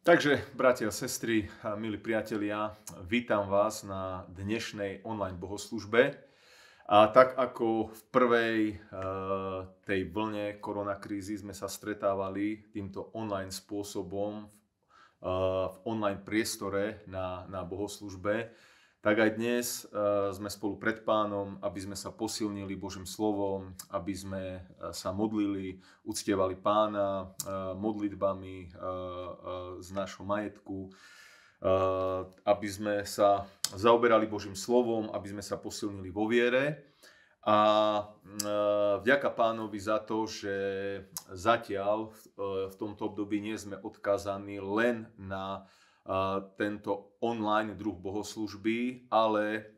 Takže, bratia a sestry, milí priatelia, vítam vás na dnešnej online bohoslužbe. A tak ako v prvej eh, tej vlne koronakrízy sme sa stretávali týmto online spôsobom v eh, online priestore na, na bohoslužbe, tak aj dnes eh, sme spolu pred pánom, aby sme sa posilnili Božím slovom, aby sme eh, sa modlili, uctievali pána eh, modlitbami z našho majetku, aby sme sa zaoberali Božím slovom, aby sme sa posilnili vo viere. A vďaka pánovi za to, že zatiaľ v tomto období nie sme odkázaní len na tento online druh bohoslužby, ale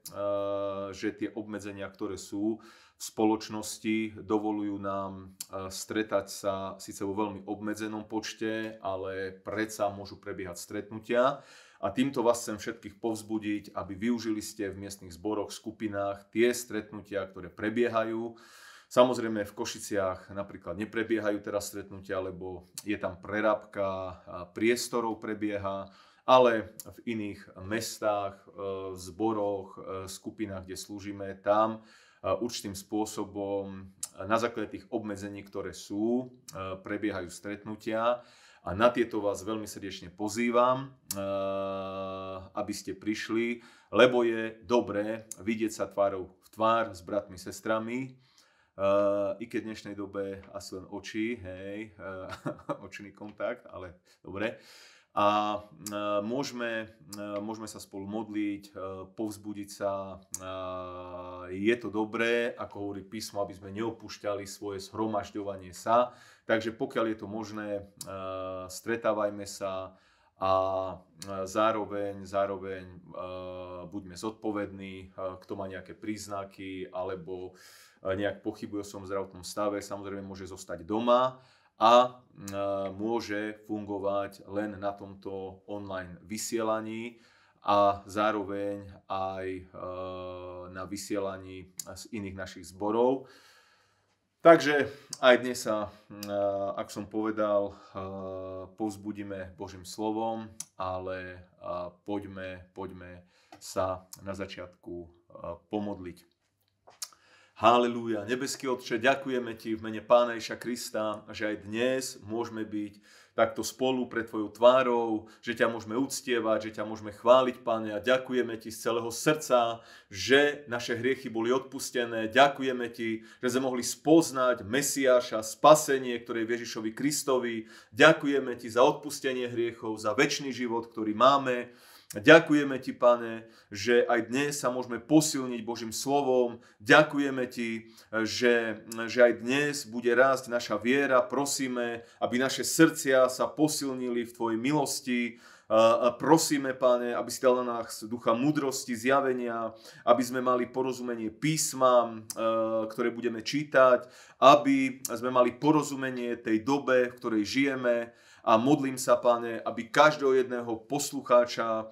že tie obmedzenia, ktoré sú v spoločnosti, dovolujú nám stretať sa síce vo veľmi obmedzenom počte, ale predsa môžu prebiehať stretnutia. A týmto vás chcem všetkých povzbudiť, aby využili ste v miestnych zboroch, skupinách tie stretnutia, ktoré prebiehajú. Samozrejme v Košiciach napríklad neprebiehajú teraz stretnutia, lebo je tam prerábka, priestorov prebieha, ale v iných mestách, eh, zboroch, eh, skupinách, kde slúžime, tam eh, určitým spôsobom na základe tých obmedzení, ktoré sú, prebiehajú stretnutia a na tieto vás veľmi srdečne pozývam, aby ste prišli, lebo je dobré vidieť sa tvárou v tvár s bratmi, sestrami, I keď v dnešnej dobe asi len oči, hej, očný kontakt, ale dobre a e, môžeme, e, môžeme sa spolu modliť, e, povzbudiť sa. Je to dobré, ako hovorí písmo, aby sme neopúšťali svoje zhromažďovanie sa. Takže pokiaľ je to možné, stretávajme sa a zároveň, zároveň buďme zodpovední, kto má nejaké príznaky alebo nejak pochybuje o svojom zdravotnom stave, samozrejme môže zostať doma a e, môže fungovať len na tomto online vysielaní a zároveň aj e, na vysielaní z iných našich zborov. Takže aj dnes sa, e, ak som povedal, povzbudíme Božím slovom, ale poďme, poďme sa na začiatku pomodliť. Halelúja, nebeský Otče, ďakujeme Ti v mene Pána Iša Krista, že aj dnes môžeme byť takto spolu pred Tvojou tvárou, že ťa môžeme uctievať, že ťa môžeme chváliť, Pane, a ďakujeme Ti z celého srdca, že naše hriechy boli odpustené. Ďakujeme Ti, že sme mohli spoznať Mesiáša, spasenie, ktoré je Ježišovi Kristovi. Ďakujeme Ti za odpustenie hriechov, za väčší život, ktorý máme. Ďakujeme Ti, Pane, že aj dnes sa môžeme posilniť Božím slovom. Ďakujeme Ti, že, že aj dnes bude rásť naša viera. Prosíme, aby naše srdcia sa posilnili v Tvojej milosti. Prosíme, Pane, aby si dal na nás ducha mudrosti, zjavenia, aby sme mali porozumenie písma, ktoré budeme čítať, aby sme mali porozumenie tej dobe, v ktorej žijeme, a modlím sa, pane, aby každého jedného poslucháča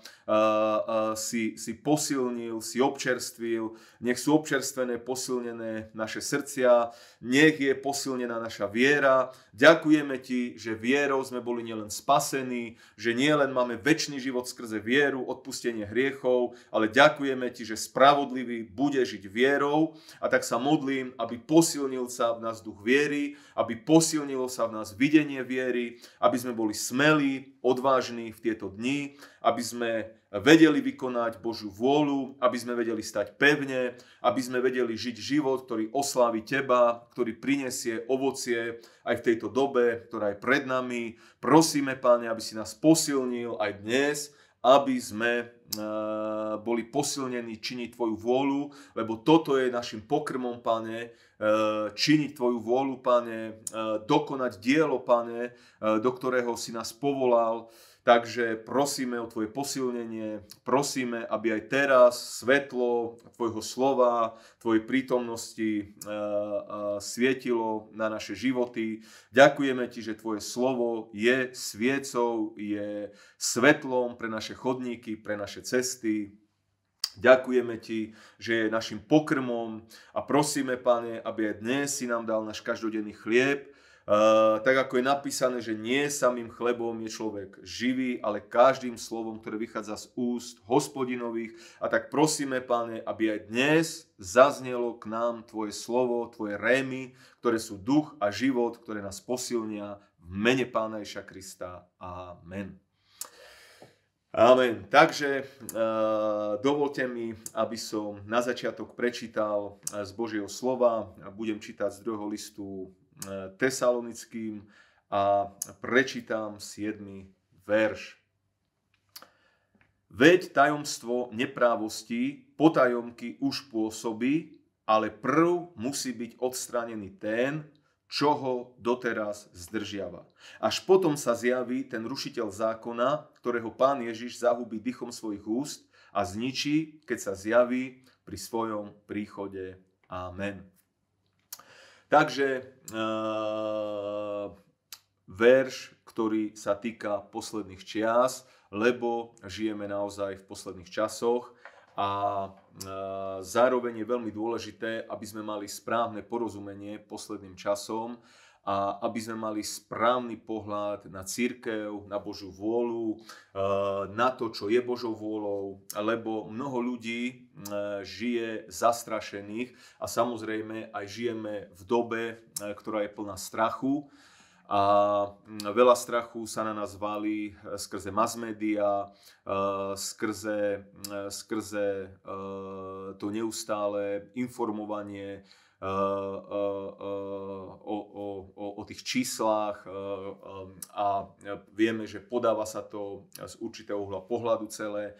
si, si posilnil, si občerstvil, nech sú občerstvené, posilnené naše srdcia, nech je posilnená naša viera. Ďakujeme ti, že vierou sme boli nielen spasení, že nielen máme väčší život skrze vieru, odpustenie hriechov, ale ďakujeme ti, že spravodlivý bude žiť vierou a tak sa modlím, aby posilnil sa v nás duch viery, aby posilnilo sa v nás videnie viery, aby sme boli smelí, odvážni v tieto dni, aby sme vedeli vykonať Božiu vôľu, aby sme vedeli stať pevne, aby sme vedeli žiť život, ktorý oslávi Teba, ktorý prinesie ovocie aj v tejto dobe, ktorá je pred nami. Prosíme, Páne, aby si nás posilnil aj dnes, aby sme e, boli posilnení činiť Tvoju vôľu, lebo toto je našim pokrmom, Pane, E, činiť Tvoju vôľu, Pane, e, dokonať dielo, Pane, e, do ktorého si nás povolal. Takže prosíme o Tvoje posilnenie, prosíme, aby aj teraz svetlo Tvojho slova, Tvojej prítomnosti svietilo na naše životy. Ďakujeme Ti, že Tvoje slovo je sviecou, je svetlom pre naše chodníky, pre naše cesty, Ďakujeme Ti, že je našim pokrmom a prosíme, Pane, aby aj dnes si nám dal náš každodenný chlieb, E, tak ako je napísané, že nie samým chlebom je človek živý, ale každým slovom, ktoré vychádza z úst hospodinových. A tak prosíme, Pane, aby aj dnes zaznelo k nám Tvoje slovo, Tvoje rémy, ktoré sú duch a život, ktoré nás posilnia v mene Pána Iša Krista. Amen. Amen. Takže eh, dovolte mi, aby som na začiatok prečítal eh, z Božieho slova. a Budem čítať z druhého listu eh, tesalonickým a prečítam 7. verš. Veď tajomstvo neprávosti potajomky už pôsobí, ale prv musí byť odstranený ten, čo ho doteraz zdržiava. Až potom sa zjaví ten rušiteľ zákona, ktorého pán Ježiš zahubí dychom svojich úst a zničí, keď sa zjaví pri svojom príchode. Amen. Takže e, verš, ktorý sa týka posledných čias, lebo žijeme naozaj v posledných časoch a e, zároveň je veľmi dôležité, aby sme mali správne porozumenie posledným časom a aby sme mali správny pohľad na církev, na Božú vôľu, e, na to, čo je Božou vôľou, lebo mnoho ľudí e, žije zastrašených a samozrejme aj žijeme v dobe, ktorá je plná strachu, a mm, veľa strachu sa na nás valí e, skrze mass media, e, skrze, e, skrze to neustále informovanie o, o, o, o tých číslach a vieme, že podáva sa to z určitého uhla pohľadu celé.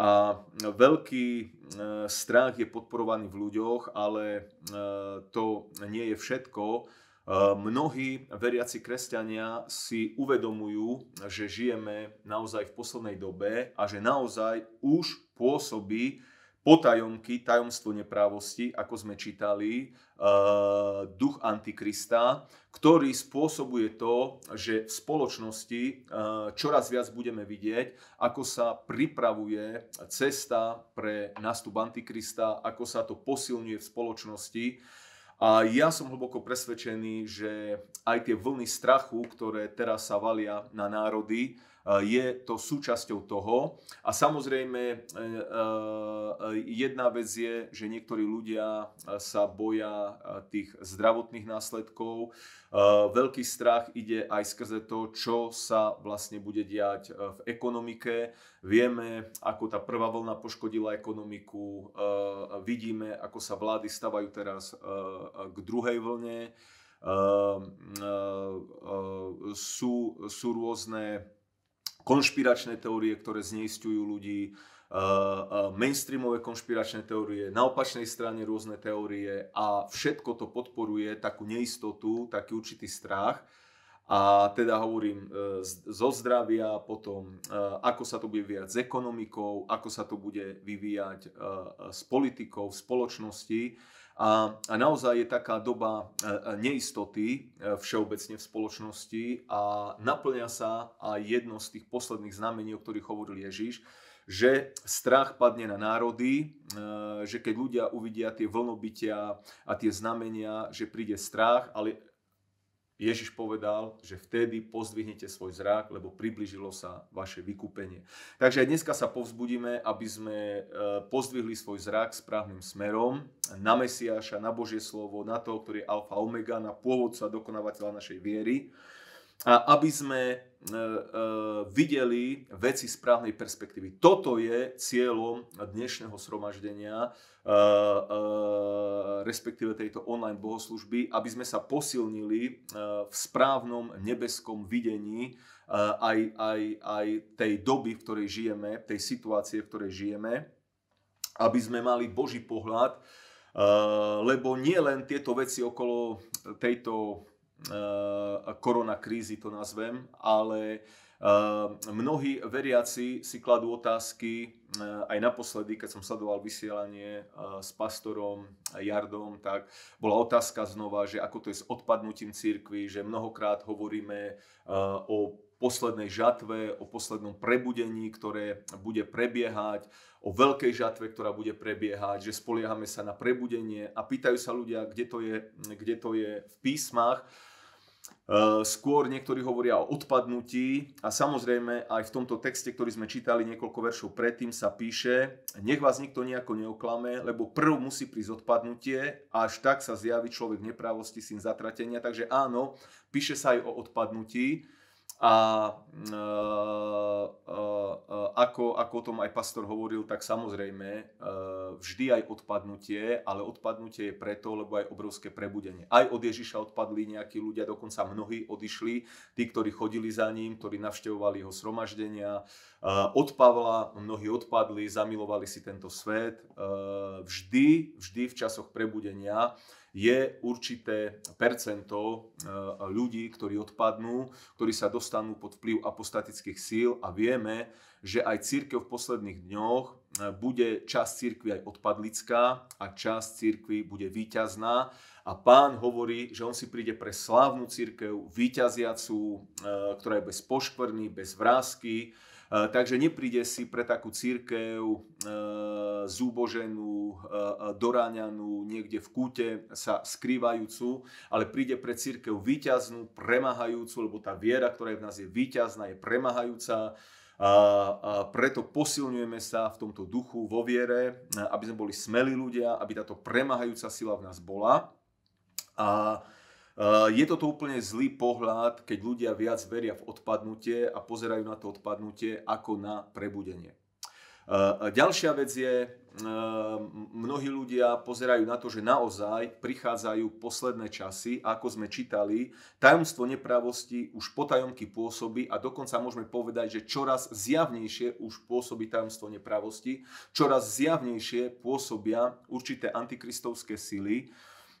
A veľký strach je podporovaný v ľuďoch, ale to nie je všetko. Eh, mnohí veriaci kresťania si uvedomujú, že žijeme naozaj v poslednej dobe a že naozaj už pôsobí potajomky, tajomstvo neprávosti, ako sme čítali, eh, duch Antikrista, ktorý spôsobuje to, že v spoločnosti eh, čoraz viac budeme vidieť, ako sa pripravuje cesta pre nástup Antikrista, ako sa to posilňuje v spoločnosti a ja som hlboko presvedčený, že aj tie vlny strachu, ktoré teraz sa valia na národy, E, je to súčasťou toho. A samozrejme, e, e, jedna vec je, že niektorí ľudia sa boja tých zdravotných následkov. Veľký strach ide aj skrze to, čo sa vlastne bude diať v ekonomike. Vieme, ako tá prvá vlna poškodila ekonomiku. Vidíme, ako sa vlády stavajú teraz k druhej vlne. Sú, sú rôzne konšpiračné teórie, ktoré zneistujú ľudí, mainstreamové konšpiračné teórie, na opačnej strane rôzne teórie a všetko to podporuje takú neistotu, taký určitý strach, a teda hovorím e, zo zdravia, potom e, ako sa to bude vyvíjať s ekonomikou, ako sa to bude vyvíjať e, s politikou, v spoločnosti. A, a naozaj je taká doba neistoty všeobecne v spoločnosti a naplňa sa aj jedno z tých posledných znamení, o ktorých hovoril Ježiš, že strach padne na národy, že keď ľudia uvidia tie vlnobytia a tie znamenia, že príde strach, ale Ježiš povedal, že vtedy pozdvihnete svoj zrak, lebo približilo sa vaše vykúpenie. Takže aj dneska sa povzbudíme, aby sme e, pozdvihli svoj zrak správnym smerom na Mesiáša, na Božie slovo, na toho, ktorý je alfa omega, na pôvodca dokonavateľa našej viery. A aby sme e, e, videli veci z právnej perspektívy. Toto je cieľom dnešného sromaždenia, e, respektíve tejto online bohoslužby, aby sme sa posilnili v správnom nebeskom videní aj, aj, aj tej doby, v ktorej žijeme, tej situácie, v ktorej žijeme, aby sme mali Boží pohľad, lebo nie len tieto veci okolo tejto Eh, korona krízy to nazvem, ale eh, mnohí veriaci si kladú otázky, eh, aj naposledy, keď som sledoval vysielanie s pastorom Jardom, tak bola otázka znova, že ako to je s odpadnutím církvy, že mnohokrát hovoríme o poslednej žatve, o poslednom prebudení, ktoré bude prebiehať, o veľkej žatve, ktorá bude prebiehať, že spoliehame sa na prebudenie a pýtajú sa ľudia, kde to je, kde to je v písmach. Eh, skôr niektorí hovoria o odpadnutí a samozrejme aj v tomto texte, ktorý sme čítali niekoľko veršov predtým, sa píše Nech vás nikto nejako neoklame, lebo prv musí prísť odpadnutie až tak sa zjaví človek neprávosti, syn zatratenia. Takže áno, píše sa aj o odpadnutí a mm, e, e, e, ako, ako o tom aj pastor hovoril, tak samozrejme vždy aj odpadnutie, ale odpadnutie je preto, lebo aj obrovské prebudenie. Aj od Ježiša odpadli nejakí ľudia, dokonca mnohí odišli, tí, ktorí chodili za ním, ktorí navštevovali jeho sromaždenia. Od Pavla mnohí odpadli, zamilovali si tento svet. Vždy, vždy v časoch prebudenia je určité percento eh, ľudí, ktorí odpadnú, ktorí sa dostanú pod vplyv apostatických síl a vieme, že aj církev v posledných dňoch eh, bude časť církvy aj odpadlická a časť církvy bude výťazná a pán hovorí, že on si príde pre slávnu církev, výťaziacu, eh, ktorá je bez poškvrny, bez vrázky, Eh, takže nepríde si pre takú církev eh, zúboženú, eh, doráňanú, niekde v kúte sa skrývajúcu, ale príde pre církev výťaznú, premahajúcu, lebo tá viera, ktorá je v nás je výťazná, je premahajúca. A, a preto posilňujeme sa v tomto duchu, vo viere, aby sme boli smelí ľudia, aby táto premahajúca sila v nás bola. A, Eh, je toto úplne zlý pohľad, keď ľudia viac veria v odpadnutie a pozerajú na to odpadnutie ako na prebudenie. Eh, ďalšia vec je, eh, mnohí ľudia pozerajú na to, že naozaj prichádzajú posledné časy ako sme čítali, tajomstvo nepravosti už potajomky pôsobí a dokonca môžeme povedať, že čoraz zjavnejšie už pôsobí tajomstvo nepravosti, čoraz zjavnejšie pôsobia určité antikristovské sily,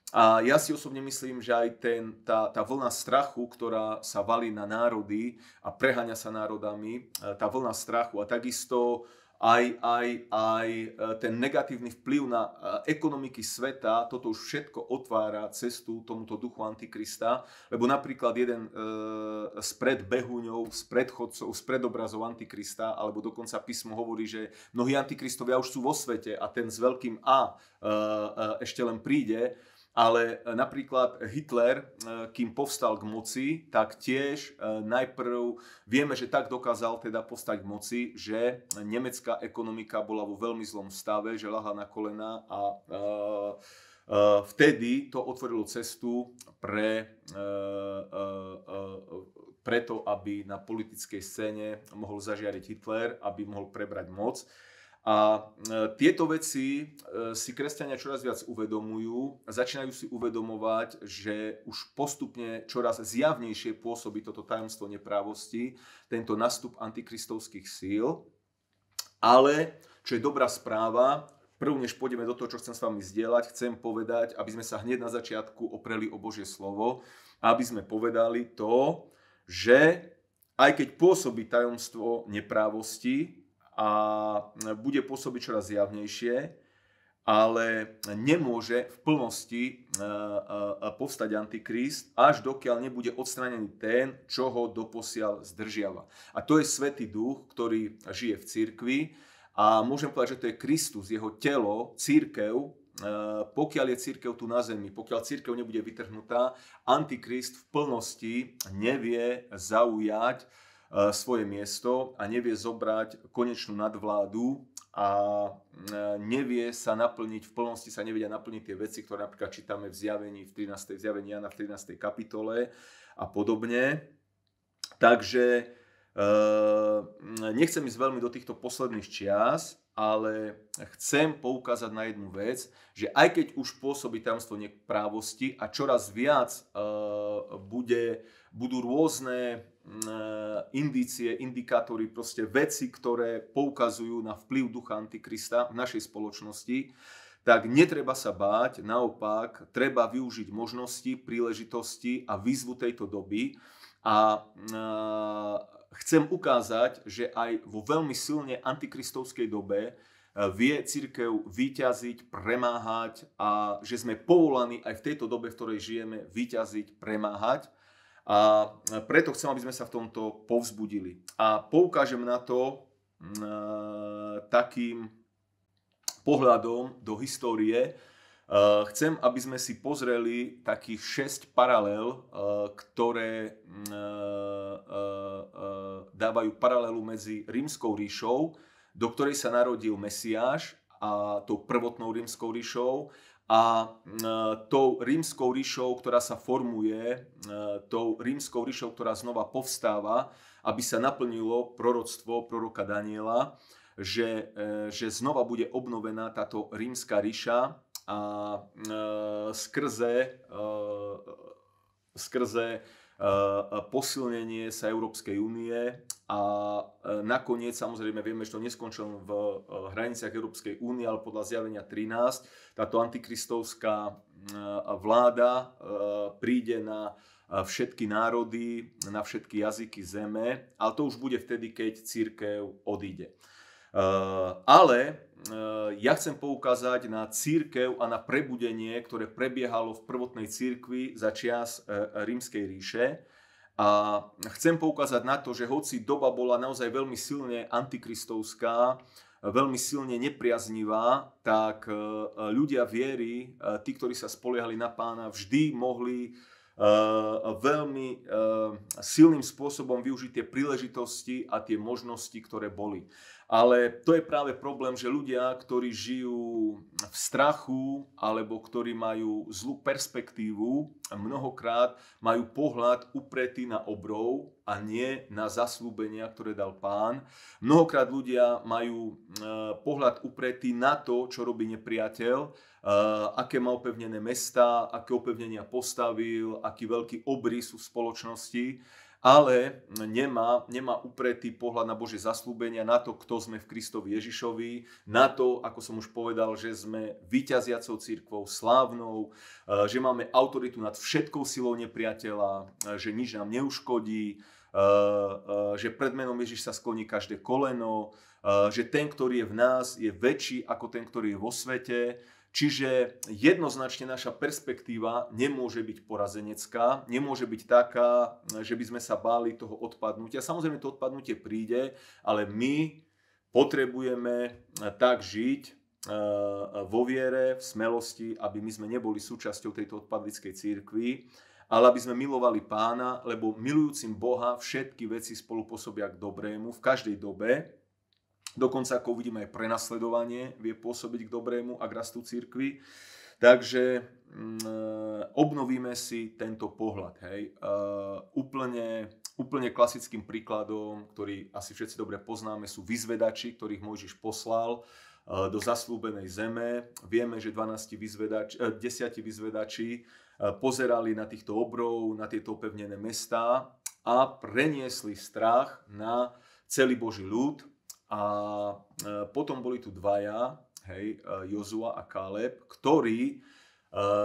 a ja si osobne myslím, že aj ten, tá, tá vlna strachu, ktorá sa valí na národy a preháňa sa národami, e, tá vlna strachu a takisto aj, aj, aj e, ten negatívny vplyv na e, ekonomiky sveta, toto už všetko otvára cestu tomuto duchu Antikrista, lebo napríklad jeden z predbehuňov, z predchodcov, z predobrazov Antikrista, alebo dokonca písmo hovorí, že mnohí Antikristovia už sú vo svete a ten s veľkým A ešte len príde, ale e, napríklad Hitler, e, kým povstal k moci, tak tiež e, najprv vieme, že tak dokázal teda postať k moci, že nemecká ekonomika bola vo veľmi zlom stave, že lahla na kolena a vtedy to otvorilo cestu pre, preto, aby na politickej scéne mohol zažiariť Hitler, aby mohol prebrať moc. A e, tieto veci e, si kresťania čoraz viac uvedomujú, začínajú si uvedomovať, že už postupne čoraz zjavnejšie pôsobí toto tajomstvo neprávosti, tento nastup antikristovských síl. Ale, čo je dobrá správa, prv než pôjdeme do toho, čo chcem s vami zdieľať, chcem povedať, aby sme sa hneď na začiatku opreli o Božie slovo, aby sme povedali to, že aj keď pôsobí tajomstvo neprávosti, a bude pôsobiť čoraz javnejšie, ale nemôže v plnosti e, e, e, povstať antikrist, až dokiaľ nebude odstranený ten, čo ho doposiaľ zdržiava. A to je Svetý duch, ktorý žije v cirkvi a môžem povedať, že to je Kristus, jeho telo, církev, pokiaľ je církev tu na zemi, pokiaľ církev nebude vytrhnutá, antikrist v plnosti nevie zaujať E, svoje miesto a nevie zobrať konečnú nadvládu a e, nevie sa naplniť, v plnosti sa nevedia naplniť tie veci, ktoré napríklad čítame v zjavení, v 13. zjavení Jana v 13. kapitole a podobne. Takže e, nechcem ísť veľmi do týchto posledných čias, ale chcem poukázať na jednu vec, že aj keď už pôsobí tamstvo neprávosti a čoraz viac e, bude, budú rôzne Mm, eh, indície, indikátory, proste veci, ktoré poukazujú na vplyv ducha Antikrista v našej spoločnosti, tak netreba sa báť, naopak treba využiť možnosti, príležitosti a výzvu tejto doby. A mm, eh, chcem ukázať, že aj vo veľmi silne antikristovskej dobe eh, vie církev vyťaziť, premáhať a že sme povolaní aj v tejto dobe, v ktorej žijeme, vyťaziť, premáhať a e, preto chcem, aby sme sa v tomto povzbudili. A poukážem na to e, takým pohľadom do histórie. E, chcem, aby sme si pozreli takých 6 paralel, ktoré dávajú paralelu medzi rímskou ríšou, do ktorej sa narodil Mesiáš a tou prvotnou rímskou ríšou a e, tou rímskou ríšou, ktorá sa formuje, e, tou rímskou ríšou, ktorá znova povstáva, aby sa naplnilo proroctvo proroka Daniela, že, e, že znova bude obnovená táto rímska ríša a skrze, skrze Eh, posilnenie sa Európskej únie a eh, nakoniec, samozrejme, vieme, že to neskončilo v eh, hraniciach Európskej únie, ale podľa zjavenia 13, táto antikristovská vláda príde na všetky národy, na všetky jazyky zeme, ale to už bude vtedy, keď církev odíde. Ale Eh, ja chcem poukázať na církev a na prebudenie, ktoré prebiehalo v prvotnej církvi za čias eh, rímskej ríše. A chcem poukázať na to, že hoci doba bola naozaj veľmi silne antikristovská, veľmi silne nepriaznivá, tak eh, ľudia viery, tí, ktorí sa spoliehali na pána, vždy mohli Eh, veľmi eh, silným spôsobom využiť tie príležitosti a tie možnosti, ktoré boli. Ale to je práve problém, že ľudia, ktorí žijú v strachu alebo ktorí majú zlú perspektívu, mnohokrát majú pohľad upretý na obrov a nie na zaslúbenia, ktoré dal pán. Mnohokrát ľudia majú eh, pohľad upretý na to, čo robí nepriateľ Eh, aké má opevnené mesta, aké opevnenia postavil, aký veľký obrys sú v spoločnosti, ale nemá, nemá upretý pohľad na Božie zaslúbenia, na to, kto sme v Kristovi Ježišovi, na to, ako som už povedal, že sme vyťaziacou církvou, slávnou, eh, že máme autoritu nad všetkou silou nepriateľa, eh, že nič nám neuškodí, že pred menom Ježiš sa skloní každé koleno, že ten, ktorý je v nás, je väčší ako ten, ktorý je vo svete, Čiže jednoznačne naša perspektíva nemôže byť porazenecká, nemôže byť taká, že by sme sa báli toho odpadnutia. Samozrejme, to odpadnutie príde, ale my potrebujeme eh, tak žiť eh, vo viere, v smelosti, aby my sme neboli súčasťou tejto odpadlickej církvy, ale aby sme milovali pána, lebo milujúcim Boha všetky veci spolupôsobia k dobrému v každej dobe, Dokonca, ako uvidíme, aj prenasledovanie vie pôsobiť k dobrému a k rastu církvy. Takže mm, eh, obnovíme si tento pohľad. Hej. Eh, úplne, úplne klasickým príkladom, ktorý asi všetci dobre poznáme, sú vyzvedači, ktorých Mojžiš poslal eh, do zaslúbenej zeme. Vieme, že 12 vyzvedač, 10 vyzvedači pozerali na týchto obrov, na tieto opevnené mestá a preniesli strach na celý Boží ľud, a e, potom boli tu dvaja, hej, e, Jozua a Kaleb, ktorí e,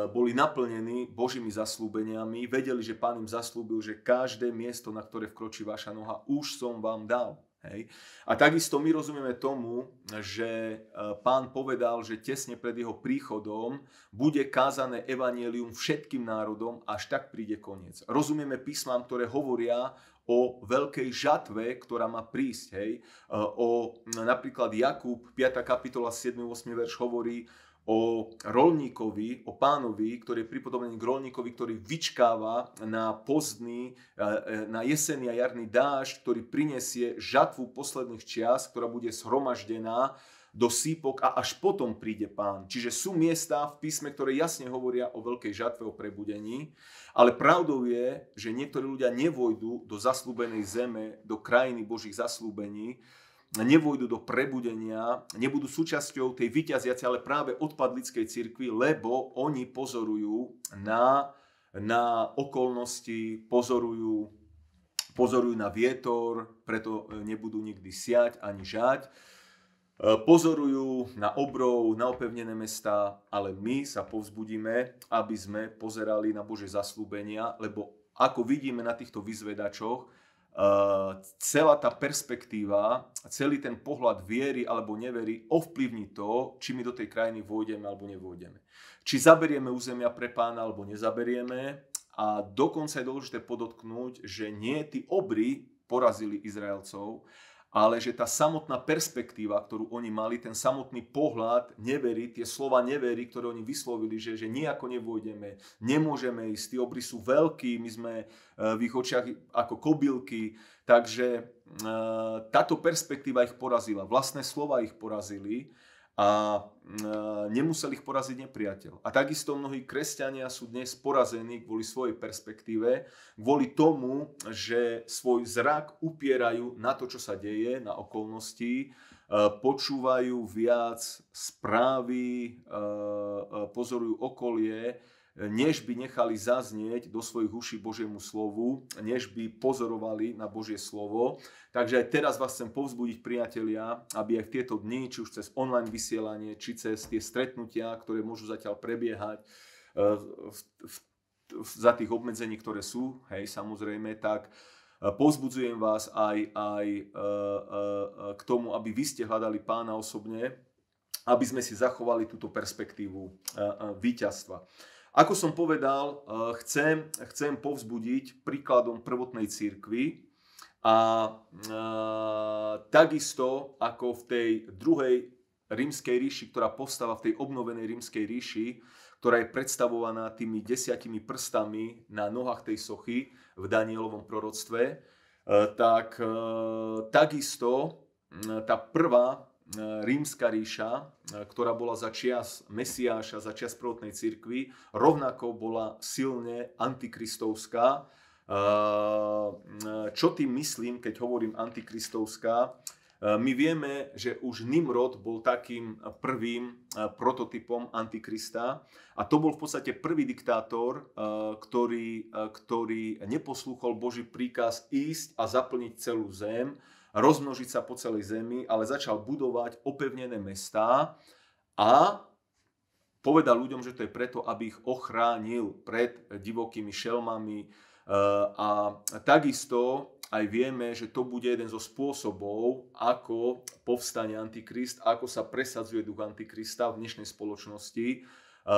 boli naplnení Božími zaslúbeniami, vedeli, že Pán im zaslúbil, že každé miesto, na ktoré vkročí vaša noha, už som vám dal. Hej. A takisto my rozumieme tomu, že pán povedal, že tesne pred jeho príchodom bude kázané evanielium všetkým národom, až tak príde koniec. Rozumieme písmám, ktoré hovoria o veľkej žatve, ktorá má prísť. Hej? E, o, napríklad Jakub, 5. kapitola, 7. 8. verš hovorí o rolníkovi, o pánovi, ktorý je pripodobnený k rolníkovi, ktorý vyčkáva na pozdný, e, e, na jesenný a jarný dážď, ktorý prinesie žatvu posledných čias, ktorá bude shromaždená do sípok a až potom príde pán. Čiže sú miesta v písme, ktoré jasne hovoria o veľkej žatve, o prebudení, ale pravdou je, že niektorí ľudia nevojdu do zaslúbenej zeme, do krajiny Božích zaslúbení, nevojdu do prebudenia, nebudú súčasťou tej vyťaziacej, ale práve odpadlickej cirkvi, lebo oni pozorujú na, na okolnosti, pozorujú pozorujú na vietor, preto e, nebudú nikdy siať ani žať. E, pozorujú na obrov, na opevnené mestá, ale my sa povzbudíme, aby sme pozerali na Bože zaslúbenia, lebo ako vidíme na týchto vyzvedačoch, e, celá tá perspektíva, celý ten pohľad viery alebo nevery ovplyvní to, či my do tej krajiny vôjdeme alebo nevôjdeme. Či zaberieme územia pre pána alebo nezaberieme a dokonca je dôležité podotknúť, že nie tí obry porazili Izraelcov, ale že tá samotná perspektíva, ktorú oni mali, ten samotný pohľad neverí, tie slova neverí, ktoré oni vyslovili, že, že nejako nevôjdeme, nemôžeme ísť, tí obry sú veľkí, my sme e, v ich očiach ako kobylky, takže e, táto perspektíva ich porazila, vlastné slova ich porazili a mm, e, nemusel ich poraziť nepriateľ. A takisto mnohí kresťania sú dnes porazení kvôli svojej perspektíve, kvôli tomu, že svoj zrak upierajú na to, čo sa deje, na okolnosti, e, počúvajú viac správy, e, pozorujú okolie, než by nechali zaznieť do svojich uší Božiemu slovu, než by pozorovali na Božie slovo. Takže aj teraz vás chcem povzbudiť, priatelia, aby aj v tieto dni, či už cez online vysielanie, či cez tie stretnutia, ktoré môžu zatiaľ prebiehať, e, v, v, za tých obmedzení, ktoré sú, hej, samozrejme, tak e, povzbudzujem vás aj, aj e, k tomu, aby vy ste hľadali pána osobne, aby sme si zachovali túto perspektívu víťazstva. Ako som povedal, eh, chcem, chcem povzbudiť príkladom prvotnej církvy a eh, takisto ako v tej druhej rímskej ríši, ktorá povstáva v tej obnovenej rímskej ríši, ktorá je predstavovaná tými desiatimi prstami na nohách tej sochy v Danielovom proroctve, eh, tak takisto mm, tá prvá E, rímska ríša, e, ktorá bola za čias Mesiáša, za čias prvotnej cirkvi, rovnako bola silne antikristovská. E, čo tým myslím, keď hovorím antikristovská? My vieme, že už Nimrod bol takým prvým prototypom Antikrista a to bol v podstate prvý diktátor, ktorý, ktorý neposlúchol Boží príkaz ísť a zaplniť celú zem rozmnožiť sa po celej zemi, ale začal budovať opevnené mestá a povedal ľuďom, že to je preto, aby ich ochránil pred divokými šelmami. E, a takisto aj vieme, že to bude jeden zo spôsobov, ako povstane Antikrist, ako sa presadzuje duch Antikrista v dnešnej spoločnosti e, e,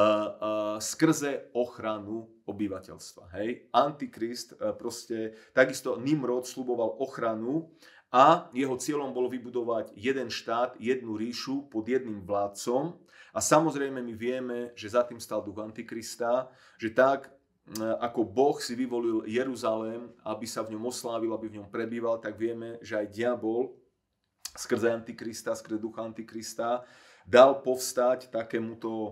skrze ochranu obyvateľstva. Hej? Antikrist proste, takisto Nimrod sluboval ochranu a jeho cieľom bolo vybudovať jeden štát, jednu ríšu pod jedným vládcom. A samozrejme my vieme, že za tým stal duch Antikrista, že tak eh, ako Boh si vyvolil Jeruzalém, aby sa v ňom oslávil, aby v ňom prebýval, tak vieme, že aj diabol skrze Antikrista, skrze ducha Antikrista dal povstať takémuto eh,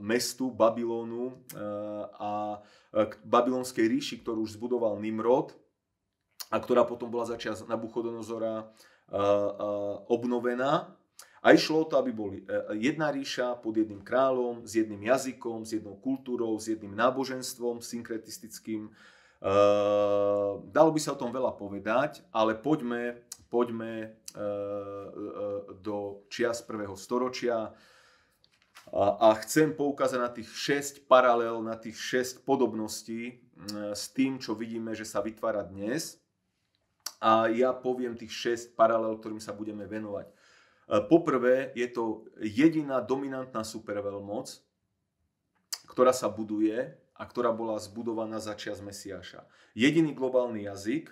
mestu Babylonu eh, a babylonskej ríši, ktorú už zbudoval Nimrod, a ktorá potom bola začias Nabuchodonozora obnovená. A išlo o to, aby boli e, jedna ríša pod jedným kráľom, s jedným jazykom, s jednou kultúrou, s jedným náboženstvom synkretistickým. E, dalo by sa o tom veľa povedať, ale poďme, poďme e, do čias prvého storočia. A, a chcem poukázať na tých 6 paralel, na tých 6 podobností s tým, čo vidíme, že sa vytvára dnes a ja poviem tých 6 paralel, ktorým sa budeme venovať. E, poprvé, je to jediná dominantná superveľmoc, ktorá sa buduje a ktorá bola zbudovaná za čas Mesiáša. Jediný globálny jazyk.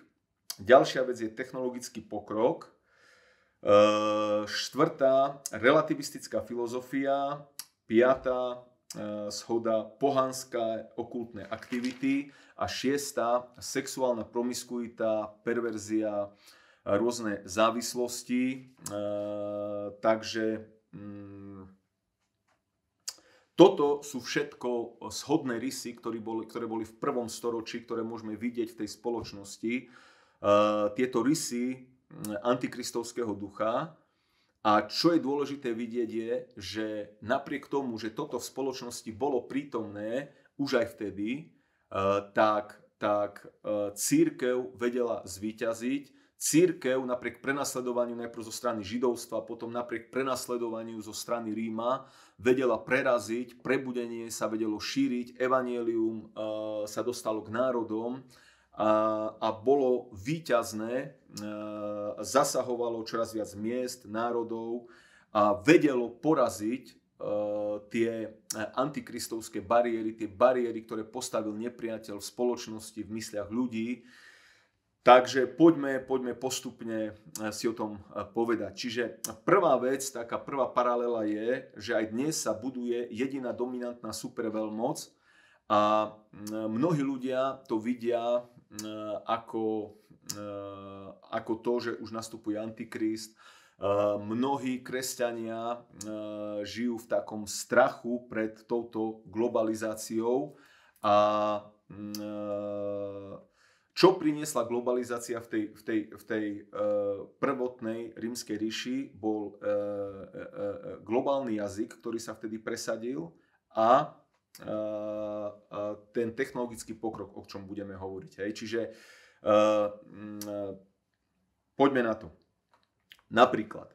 Ďalšia vec je technologický pokrok. E, štvrtá, relativistická filozofia. Piatá, Eh, schoda pohanské okultné aktivity a šiesta sexuálna promiskuita, perverzia, rôzne závislosti. Eh, takže mm, toto sú všetko shodné rysy, ktoré boli, ktoré boli v prvom storočí, ktoré môžeme vidieť v tej spoločnosti. Eh, tieto rysy mm, antikristovského ducha, a čo je dôležité vidieť je, že napriek tomu, že toto v spoločnosti bolo prítomné už aj vtedy, eh, tak, tak eh, církev vedela zvíťaziť. Církev napriek prenasledovaniu najprv zo strany židovstva, potom napriek prenasledovaniu zo strany Ríma vedela preraziť, prebudenie sa vedelo šíriť, evanielium eh, sa dostalo k národom a bolo výťazné, e, zasahovalo čoraz viac miest, národov a vedelo poraziť e, tie e, antikristovské bariéry, tie bariéry, ktoré postavil nepriateľ v spoločnosti, v mysliach ľudí. Takže poďme, poďme postupne si o tom povedať. Čiže prvá vec, taká prvá paralela je, že aj dnes sa buduje jediná dominantná superveľmoc a mnohí ľudia to vidia Eh, ako, eh, ako to, že už nastupuje Antikrist. Eh, mnohí kresťania žijú v takom strachu pred touto globalizáciou a mm, čo priniesla globalizácia v tej, v tej, v tej prvotnej rímskej ríši, bol globálny jazyk, ktorý sa vtedy presadil a ten technologický pokrok, o čom budeme hovoriť. Hej. Čiže poďme na to. Napríklad,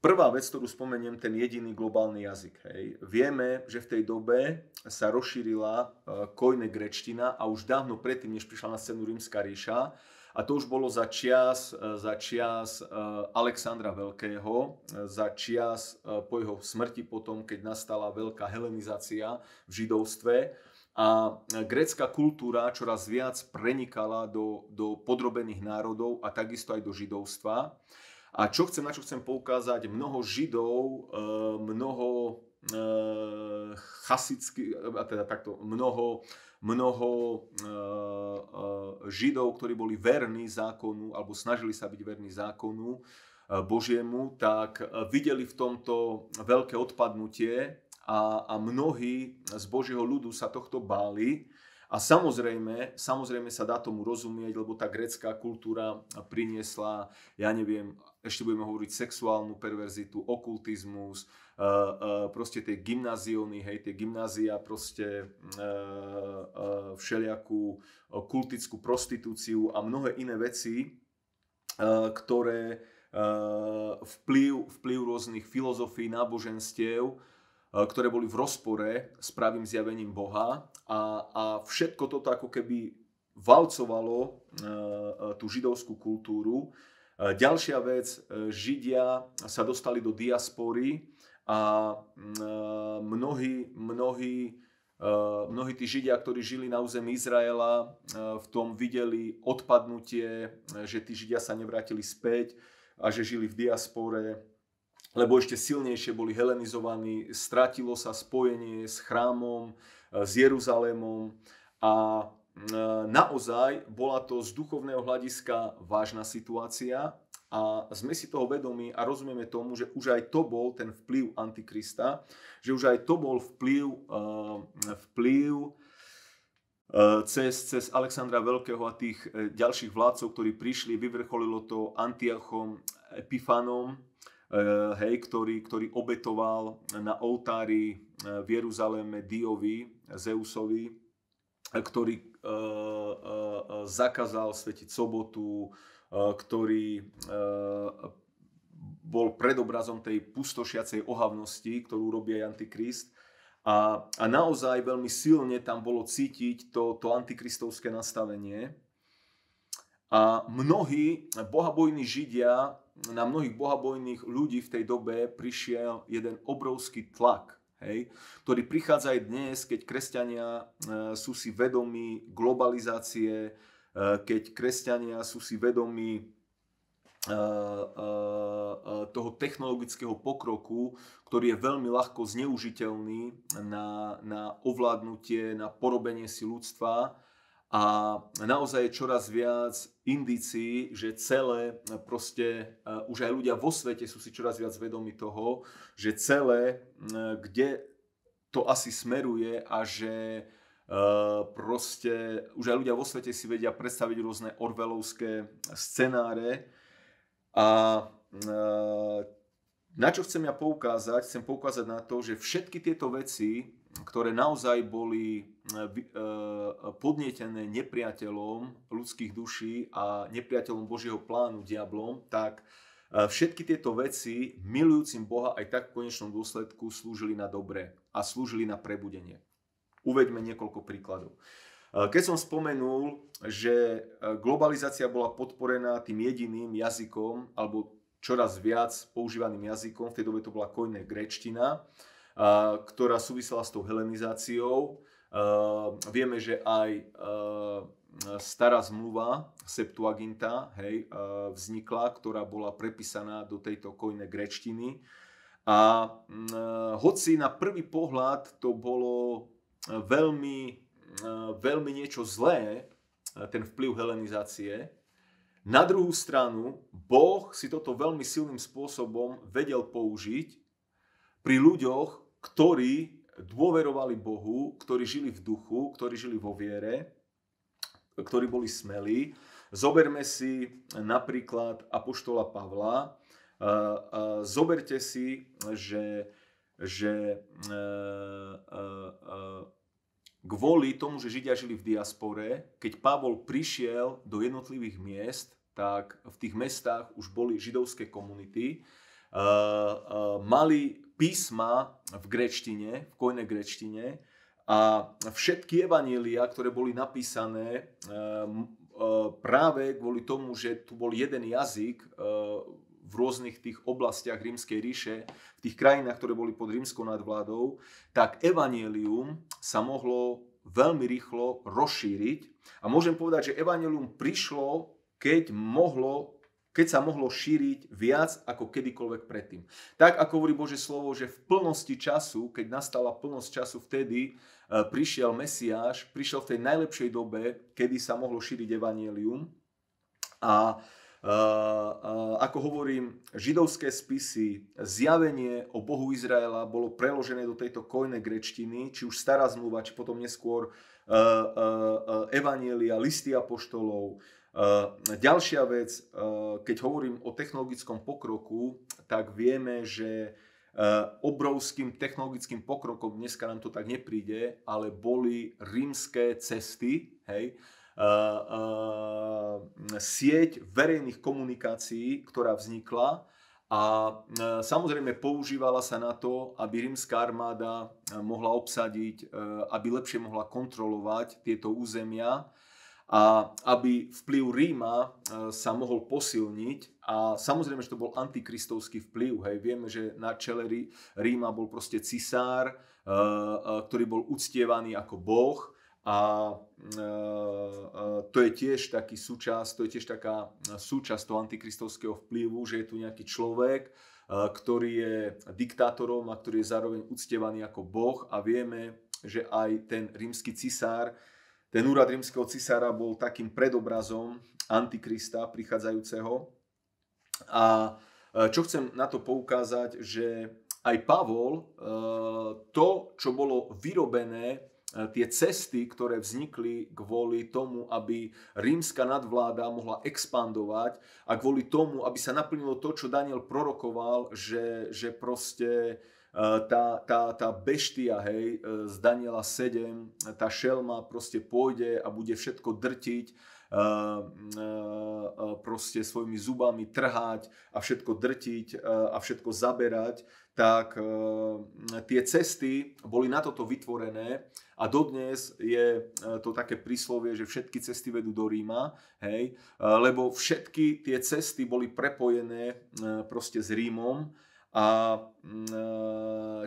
prvá vec, ktorú spomeniem, ten jediný globálny jazyk. Hej. Vieme, že v tej dobe sa rozšírila kojne grečtina a už dávno predtým, než prišla na scénu rímska ríša, a to už bolo za čias, e, za čias e, Alexandra Veľkého, e, za čias po jeho smrti potom, keď nastala veľká helenizácia v židovstve. A grécka kultúra čoraz viac prenikala do, do podrobených národov a takisto aj do židovstva. A čo chcem, na čo chcem poukázať, mnoho židov, mnoho chasických, teda takto, mnoho mnoho eh, eh, židov, ktorí boli verní zákonu alebo snažili sa byť verní zákonu eh, Božiemu, tak videli v tomto veľké odpadnutie a, a mnohí z Božieho ľudu sa tohto báli. A samozrejme, samozrejme sa dá tomu rozumieť, lebo tá grecká kultúra priniesla, ja neviem, ešte budeme hovoriť sexuálnu perverzitu, okultizmus, eh, eh, proste tie gymnáziony, hej, tie gymnázia, proste eh, všelijakú kultickú prostitúciu a mnohé iné veci, ktoré vplyv, vplyv rôznych filozofií, náboženstiev, ktoré boli v rozpore s pravým zjavením Boha a, a všetko toto ako keby valcovalo tú židovskú kultúru, E, ďalšia vec, e, Židia sa dostali do diaspory a e, mnohí, mnohí, mnohí tí Židia, ktorí žili na území Izraela, v tom videli odpadnutie, že tí Židia sa nevrátili späť a že žili v diaspore, lebo ešte silnejšie boli helenizovaní, stratilo sa spojenie s chrámom, s Jeruzalémom a Hm, eh, naozaj bola to z duchovného hľadiska vážna situácia a sme si toho vedomi a rozumieme tomu, že už aj to bol ten vplyv Antikrista, že už aj to bol vplyv, eh, vplyv eh, cez, cez Alexandra Veľkého a tých ďalších vládcov, ktorí prišli, vyvrcholilo to Antiachom Epifanom, hej, ktorý, ktorý obetoval na oltári v Jeruzaleme Diovi, Zeusovi, ktorý Eh, eh, eh, zakázal svetiť sobotu, ktorý bol predobrazom tej pustošiacej ohavnosti, ktorú robí aj Antikrist. A, a naozaj veľmi silne tam bolo cítiť to, to antikristovské nastavenie. A mnohí bohabojní Židia, na mnohých bohabojných ľudí v tej dobe prišiel jeden obrovský tlak hej, ktorý prichádza aj dnes, keď kresťania e, sú si vedomí globalizácie, e, keď kresťania sú si vedomí e, toho technologického pokroku, ktorý je veľmi ľahko zneužiteľný na, na ovládnutie, na porobenie si ľudstva a naozaj je čoraz viac indícií, že celé proste, e, už aj ľudia vo svete sú si čoraz viac vedomi toho, že celé, kde to asi smeruje a že e, proste už aj ľudia vo svete si vedia predstaviť rôzne orvelovské scenáre a e, na čo chcem ja poukázať? Chcem poukázať na to, že všetky tieto veci ktoré naozaj boli eh, eh, podnetené nepriateľom ľudských duší a nepriateľom Božieho plánu, diablom, tak eh, všetky tieto veci milujúcim Boha aj tak v konečnom dôsledku slúžili na dobre a slúžili na prebudenie. Uveďme niekoľko príkladov. Keď som spomenul, že globalizácia bola podporená tým jediným jazykom, alebo čoraz viac používaným jazykom, v tej dobe to bola kojné grečtina, ktorá súvisela s tou helenizáciou. Vieme, že aj stará zmluva Septuaginta hej, vznikla, ktorá bola prepísaná do tejto kojnej grečtiny. A hoci na prvý pohľad to bolo veľmi, veľmi niečo zlé, ten vplyv helenizácie, na druhú stranu Boh si toto veľmi silným spôsobom vedel použiť pri ľuďoch, ktorí dôverovali Bohu, ktorí žili v duchu, ktorí žili vo viere, ktorí boli smelí. Zoberme si napríklad Apoštola Pavla. Zoberte si, že, že e, e, e, kvôli tomu, že Židia žili v diaspore, keď Pavol prišiel do jednotlivých miest, tak v tých mestách už boli židovské komunity, mali písma v grečtine, v kojné grečtine a všetky evanília, ktoré boli napísané eh, eh, práve kvôli tomu, že tu bol jeden jazyk eh, v rôznych tých oblastiach Rímskej ríše, v tých krajinách, ktoré boli pod rímskou nadvládou, tak evanielium sa mohlo veľmi rýchlo rozšíriť. A môžem povedať, že evanielium prišlo, keď mohlo keď sa mohlo šíriť viac ako kedykoľvek predtým. Tak ako hovorí Bože slovo, že v plnosti času, keď nastala plnosť času vtedy, e, prišiel Mesiáš, prišiel v tej najlepšej dobe, kedy sa mohlo šíriť evanielium. E, a ako hovorím, židovské spisy, zjavenie o Bohu Izraela bolo preložené do tejto kojnej grečtiny, či už stará zmluva, či potom neskôr uh, e, evanielia, listy apoštolov, Eh, ďalšia vec, eh, keď hovorím o technologickom pokroku, tak vieme, že eh, obrovským technologickým pokrokom, dneska nám to tak nepríde, ale boli rímske cesty, hej, sieť verejných komunikácií, ktorá vznikla a samozrejme používala sa na to, aby rímska armáda mohla obsadiť, aby lepšie mohla kontrolovať tieto územia a aby vplyv Ríma e, sa mohol posilniť a samozrejme, že to bol antikristovský vplyv. Hej. Vieme, že na čele Ríma bol proste cisár, e, e, ktorý bol uctievaný ako boh a to je tiež taký súčasť, to je tiež taká súčasť toho antikristovského vplyvu, že je tu nejaký človek, ktorý je diktátorom a ktorý je zároveň uctievaný ako boh a vieme, že aj ten rímsky cisár ten úrad rímskeho cisára bol takým predobrazom antikrista prichádzajúceho. A e, čo chcem na to poukázať, že aj Pavol, e, to, čo bolo vyrobené, e, tie cesty, ktoré vznikli kvôli tomu, aby rímska nadvláda mohla expandovať a kvôli tomu, aby sa naplnilo to, čo Daniel prorokoval, že, že proste uh, tá, tá, tá beštia, hej, z Daniela 7, tá šelma proste pôjde a bude všetko drtiť, proste svojimi zubami trhať a všetko drtiť a všetko zaberať, tak tie cesty boli na toto vytvorené a dodnes je to také príslovie, že všetky cesty vedú do Ríma, hej, lebo všetky tie cesty boli prepojené proste s Rímom, a mm, e,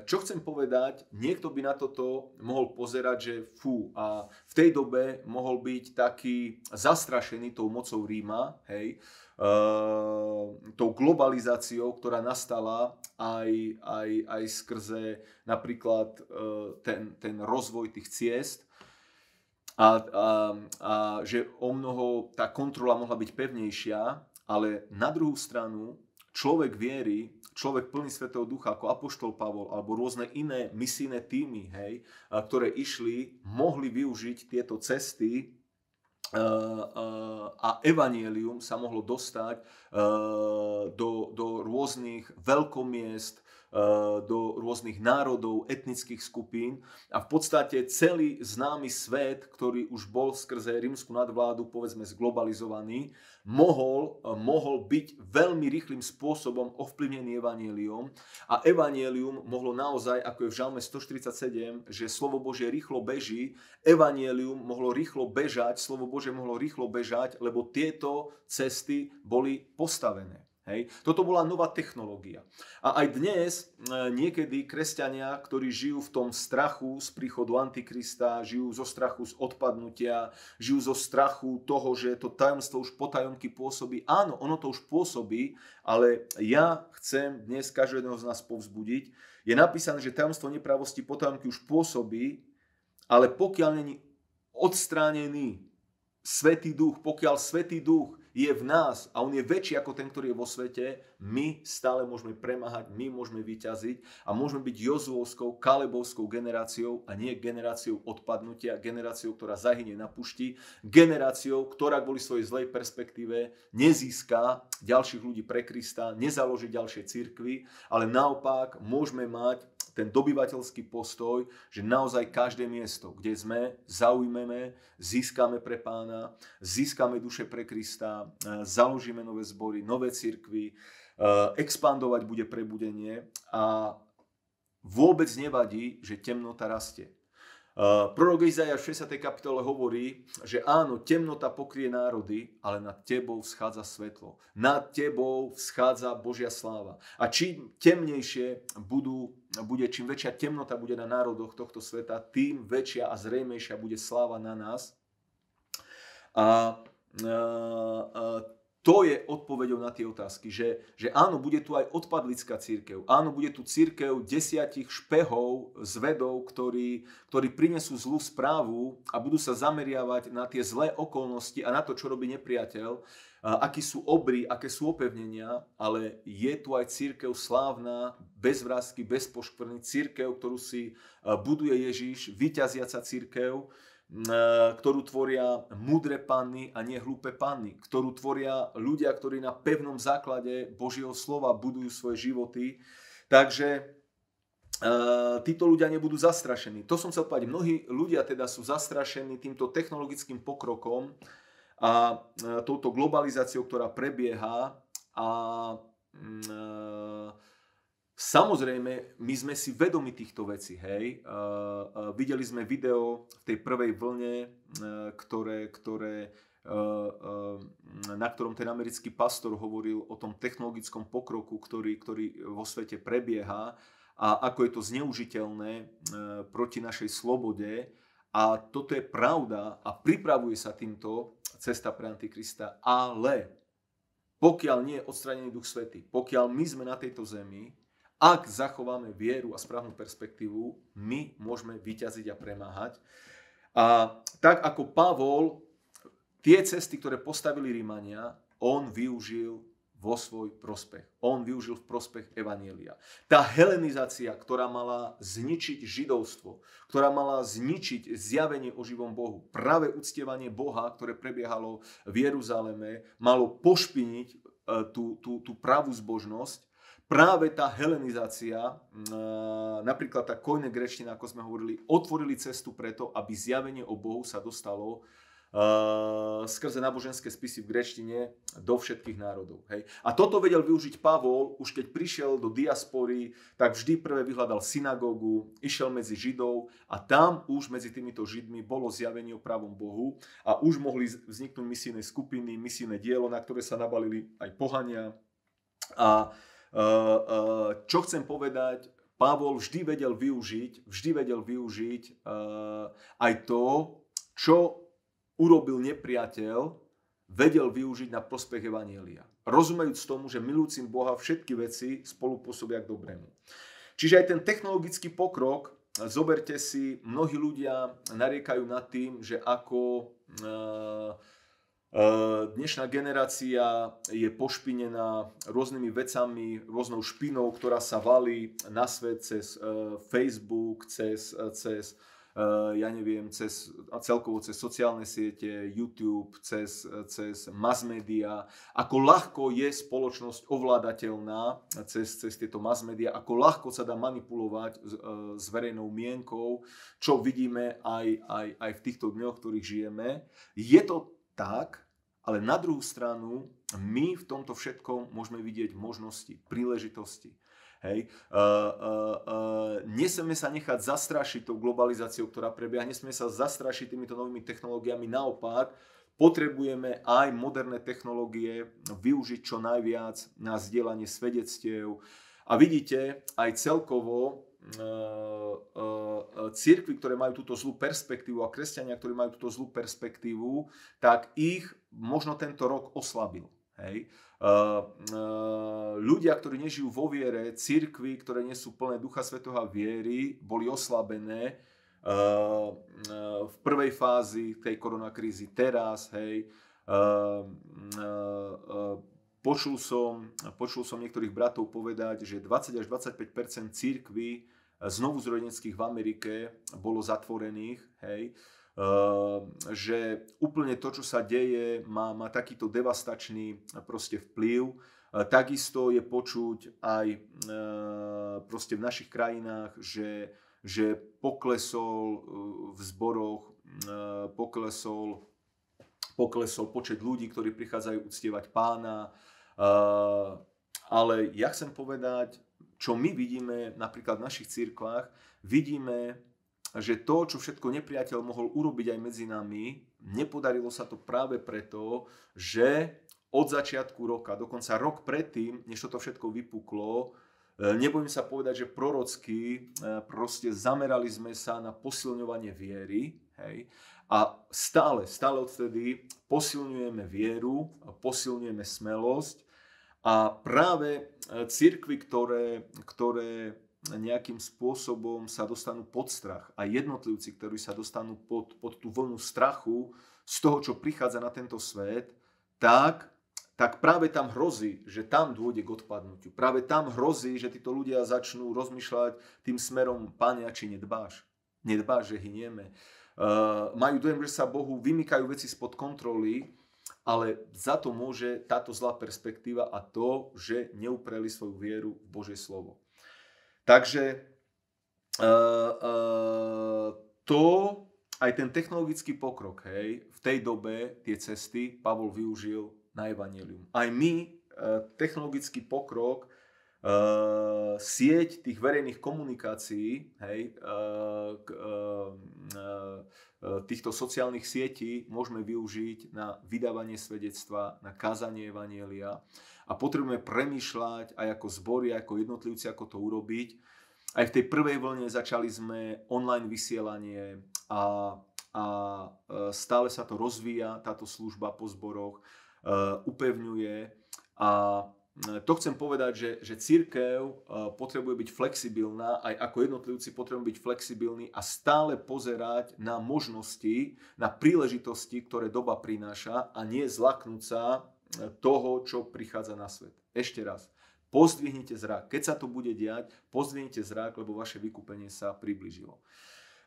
čo chcem povedať, niekto by na toto mohol pozerať, že fú, a v tej dobe mohol byť taký zastrašený tou mocou Ríma, hej, e, tou globalizáciou, ktorá nastala aj, aj, aj skrze napríklad e, ten, ten rozvoj tých ciest, a, a, a že o mnoho tá kontrola mohla byť pevnejšia, ale na druhú stranu človek viery, človek plný Svetého Ducha ako Apoštol Pavol alebo rôzne iné misijné týmy, hej, ktoré išli, mohli využiť tieto cesty a evanielium sa mohlo dostať do, do rôznych veľkomiest, E, do rôznych národov, etnických skupín a v podstate celý známy svet, ktorý už bol skrze rímsku nadvládu povedzme zglobalizovaný, mohol, e, mohol byť veľmi rýchlým spôsobom ovplyvnený evanielium a evanielium mohlo naozaj, ako je v Žalme 147, že slovo Bože rýchlo beží, evanielium mohlo rýchlo bežať, slovo Bože mohlo rýchlo bežať, lebo tieto cesty boli postavené. Hej. Toto bola nová technológia. A aj dnes e, niekedy kresťania, ktorí žijú v tom strachu z príchodu Antikrista, žijú zo strachu z odpadnutia, žijú zo strachu toho, že to tajomstvo už potajomky pôsobí. Áno, ono to už pôsobí, ale ja chcem dnes každého z nás povzbudiť. Je napísané, že tajomstvo nepravosti potajomky už pôsobí, ale pokiaľ není odstránený Svetý duch, pokiaľ Svetý duch je v nás a on je väčší ako ten, ktorý je vo svete, my stále môžeme premahať, my môžeme vyťaziť a môžeme byť Jozuovskou, Kalebovskou generáciou a nie generáciou odpadnutia, generáciou, ktorá zahynie na pušti, generáciou, ktorá kvôli svojej zlej perspektíve nezíska ďalších ľudí pre Krista, nezaloží ďalšie cirkvy, ale naopak môžeme mať ten dobyvateľský postoj, že naozaj každé miesto, kde sme, zaujmeme, získame pre pána, získame duše pre Krista, e, založíme nové zbory, nové cirkvy, e, expandovať bude prebudenie a vôbec nevadí, že temnota rastie. Eh, prorok Izaja v 60. kapitole hovorí, že áno, temnota pokrie národy, ale nad tebou vschádza svetlo. Nad tebou vschádza Božia sláva. A čím temnejšie budú, bude, čím väčšia temnota bude na národoch tohto sveta, tým väčšia a zrejmejšia bude sláva na nás. A, a, eh, a eh, to je odpoveďou na tie otázky, že, že áno, bude tu aj odpadlická církev, áno, bude tu církev desiatich špehov, zvedov, ktorí, ktorí prinesú zlú správu a budú sa zameriavať na tie zlé okolnosti a na to, čo robí nepriateľ, akí sú obry, aké sú opevnenia, ale je tu aj církev slávna, bez vrázky, bez poškvrny, církev, ktorú si buduje Ježiš, vyťaziaca církev, ktorú tvoria mudré panny a nie hlúpe panny, ktorú tvoria ľudia, ktorí na pevnom základe Božieho slova budujú svoje životy. Takže e, títo ľudia nebudú zastrašení. To som chcel povedať. Mnohí ľudia teda sú zastrašení týmto technologickým pokrokom a e, touto globalizáciou, ktorá prebieha a e, Samozrejme, my sme si vedomi týchto vecí, hej. Uh, uh, videli sme video v tej prvej vlne, uh, ktoré, ktoré na ktorom ten americký pastor hovoril o tom technologickom pokroku, ktorý, ktorý vo svete prebieha a ako je to zneužiteľné proti našej slobode. A toto je pravda a pripravuje sa týmto cesta pre Antikrista, ale pokiaľ nie je odstranený Duch Svety, pokiaľ my sme na tejto zemi, ak zachováme vieru a správnu perspektívu, my môžeme vyťaziť a premáhať. A tak ako Pavol, tie cesty, ktoré postavili Rímania, on využil vo svoj prospech. On využil v prospech Evanielia. Tá helenizácia, ktorá mala zničiť židovstvo, ktorá mala zničiť zjavenie o živom Bohu, práve uctievanie Boha, ktoré prebiehalo v Jeruzaleme, malo pošpiniť e, tú, tú, tú pravú zbožnosť práve tá helenizácia, e, napríklad tá kojne grečtina, ako sme hovorili, otvorili cestu preto, aby zjavenie o Bohu sa dostalo Uh, skrze náboženské spisy v grečtine do všetkých národov. Hej. A toto vedel využiť Pavol, už keď prišiel do diaspory, tak vždy prvé vyhľadal synagógu, išiel medzi Židov a tam už medzi týmito Židmi bolo zjavenie o pravom Bohu a už mohli vzniknúť misijné skupiny, misijné dielo, na ktoré sa nabalili aj pohania. A čo chcem povedať, Pavol vždy vedel využiť, vždy vedel využiť aj to, čo urobil nepriateľ, vedel využiť na prospech Evanielia. Rozumejúc tomu, že milúcim Boha všetky veci spolupôsobia k dobrému. Čiže aj ten technologický pokrok, zoberte si, mnohí ľudia nariekajú nad tým, že ako... E, Ehm, dnešná generácia je pošpinená rôznymi vecami, rôznou špinou, ktorá sa valí na svet cez ehm, Facebook, cez, ehm, cez ja neviem, cez, celkovo cez sociálne siete, YouTube, cez, cez mass media. Ako ľahko je spoločnosť ovládateľná cez, cez tieto mass media, ako ľahko sa dá manipulovať s, s verejnou mienkou, čo vidíme aj, aj, aj v týchto dňoch, v ktorých žijeme. Je to tak, ale na druhú stranu my v tomto všetkom môžeme vidieť možnosti, príležitosti. Hej. Uh, uh, uh, nesmieme sa nechať zastrašiť tou globalizáciou, ktorá prebieha, nesmieme sa zastrašiť týmito novými technológiami. Naopak, potrebujeme aj moderné technológie využiť čo najviac na zdieľanie svedectiev. A vidíte, aj celkovo Eh, eh, eh, církvy, ktoré majú túto zlú perspektívu a kresťania, ktorí majú túto zlú perspektívu, tak ich možno tento rok oslabil. Hej. Ľudia, ktorí nežijú vo viere, církvy, ktoré nie sú plné Ducha Svetoho a viery, boli oslabené v prvej fázi tej koronakrízy teraz, hej. Počul som, počul som niektorých bratov povedať, že 20 až 25 církvy Znovu zrodeneckých v Amerike bolo zatvorených, hej, ehm, že úplne to, čo sa deje, má, má takýto devastačný e, proste vplyv. E, takisto je počuť aj e, proste v našich krajinách, že, že poklesol v zboroch, poklesol, poklesol počet ľudí, ktorí prichádzajú uctievať pána. Ehm, ale ja chcem povedať, čo my vidíme napríklad v našich cirkvách, vidíme, že to, čo všetko nepriateľ mohol urobiť aj medzi nami, nepodarilo sa to práve preto, že od začiatku roka, dokonca rok predtým, než toto všetko vypuklo, e, Nebojím sa povedať, že prorocky e, proste zamerali sme sa na posilňovanie viery. Hej? A stále, stále odtedy posilňujeme vieru, posilňujeme smelosť, a práve e, církvy, ktoré, ktoré nejakým spôsobom sa dostanú pod strach a jednotlivci, ktorí sa dostanú pod, pod tú vlnu strachu z toho, čo prichádza na tento svet, tak, tak práve tam hrozí, že tam dôjde k odpadnutiu. Práve tam hrozí, že títo ľudia začnú rozmýšľať tým smerom, páne, či nedbáš. Nedbáš, že hynieme. Uh, majú dojem, že sa Bohu vymykajú veci spod kontroly ale za to môže táto zlá perspektíva a to, že neupreli svoju vieru v Božie slovo. Takže uh, uh, to, aj ten technologický pokrok, hej, v tej dobe tie cesty Pavol využil na evanelium. Aj my, uh, technologický pokrok, sieť tých verejných komunikácií, hej, Eh, týchto sociálnych sietí môžeme využiť na vydávanie svedectva, na kázanie Evangelia a potrebujeme premýšľať aj ako zbory, aj ako jednotlivci, ako to urobiť. Aj v tej prvej vlne začali sme online vysielanie a, a eh, stále sa to rozvíja, táto služba po zboroch eh, upevňuje a No, to chcem povedať, že, že církev eh, potrebuje byť flexibilná, aj ako jednotlivci potrebujú byť flexibilní a stále pozerať na možnosti, na príležitosti, ktoré doba prináša a nie zlaknúť sa eh, toho, čo prichádza na svet. Ešte raz, pozdvihnite zrak. Keď sa to bude diať, pozdvihnite zrak, lebo vaše vykúpenie sa približilo.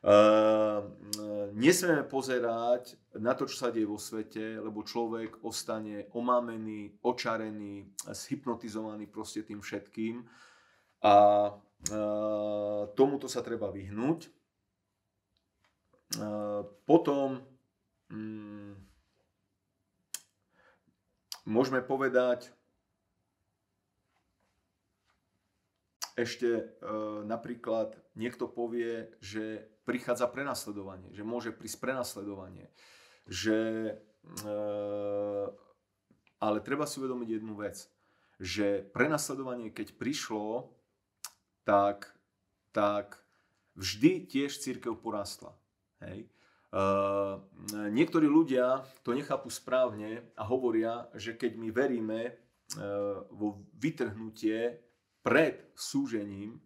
Ehm, e, nesmieme pozerať na to, čo sa deje vo svete, lebo človek ostane omámený, očarený, zhypnotizovaný proste tým všetkým. A e, tomuto sa treba vyhnúť. E, potom mm, môžeme povedať, ešte e, napríklad niekto povie, že prichádza prenasledovanie, že môže prísť prenasledovanie. Že, e, ale treba si uvedomiť jednu vec, že prenasledovanie, keď prišlo, tak, tak vždy tiež církev porastla. Hej? Uh, niektorí ľudia to nechápu správne a hovoria, že keď my veríme uh, vo vytrhnutie pred súžením,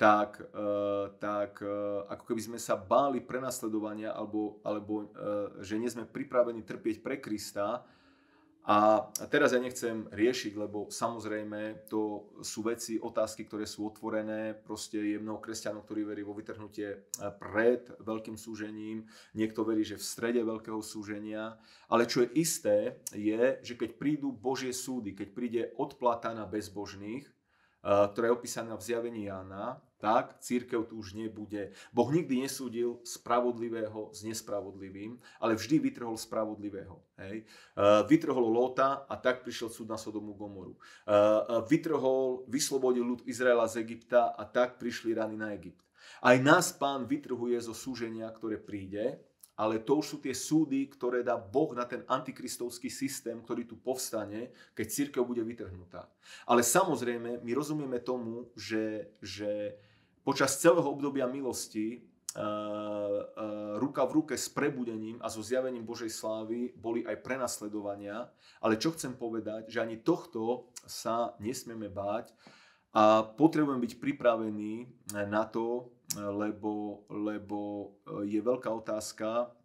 tak, uh, tak uh, ako keby sme sa báli prenasledovania alebo, alebo uh, že nie sme pripravení trpieť pre Krista. A teraz ja nechcem riešiť, lebo samozrejme to sú veci, otázky, ktoré sú otvorené. Proste je mnoho kresťanov, ktorí verí vo vytrhnutie pred veľkým súžením, niekto verí, že v strede veľkého súženia. Ale čo je isté, je, že keď prídu Božie súdy, keď príde odplata na bezbožných, ktorá je opísaná v zjavení Jána, tak církev tu už nebude. Boh nikdy nesúdil spravodlivého s nespravodlivým, ale vždy vytrhol spravodlivého. Hej. E, vytrhol Lóta a tak prišiel súd na Sodomu Gomoru. E, e, vytrhol, vyslobodil ľud Izraela z Egypta a tak prišli rany na Egypt. Aj nás pán vytrhuje zo súženia, ktoré príde, ale to už sú tie súdy, ktoré dá Boh na ten antikristovský systém, ktorý tu povstane, keď církev bude vytrhnutá. Ale samozrejme, my rozumieme tomu, že, že počas celého obdobia milosti eh, eh, ruka v ruke s prebudením a so zjavením Božej slávy boli aj prenasledovania. Ale čo chcem povedať, že ani tohto sa nesmieme báť a potrebujem byť pripravený na to, lebo, lebo eh, je veľká otázka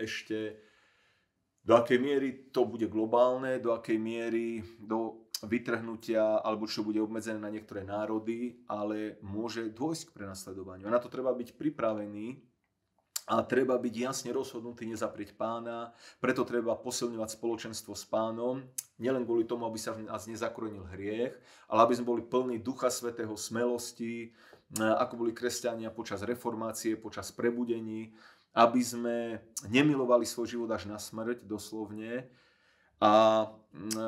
ešte, do akej miery to bude globálne, do akej miery, do vytrhnutia alebo čo bude obmedzené na niektoré národy, ale môže dôjsť k prenasledovaniu. A na to treba byť pripravený a treba byť jasne rozhodnutý nezaprieť pána, preto treba posilňovať spoločenstvo s pánom, nielen kvôli tomu, aby sa v nás nezakorenil hriech, ale aby sme boli plní ducha svetého smelosti, e, ako boli kresťania počas reformácie, počas prebudení, aby sme nemilovali svoj život až na smrť, doslovne, a, e,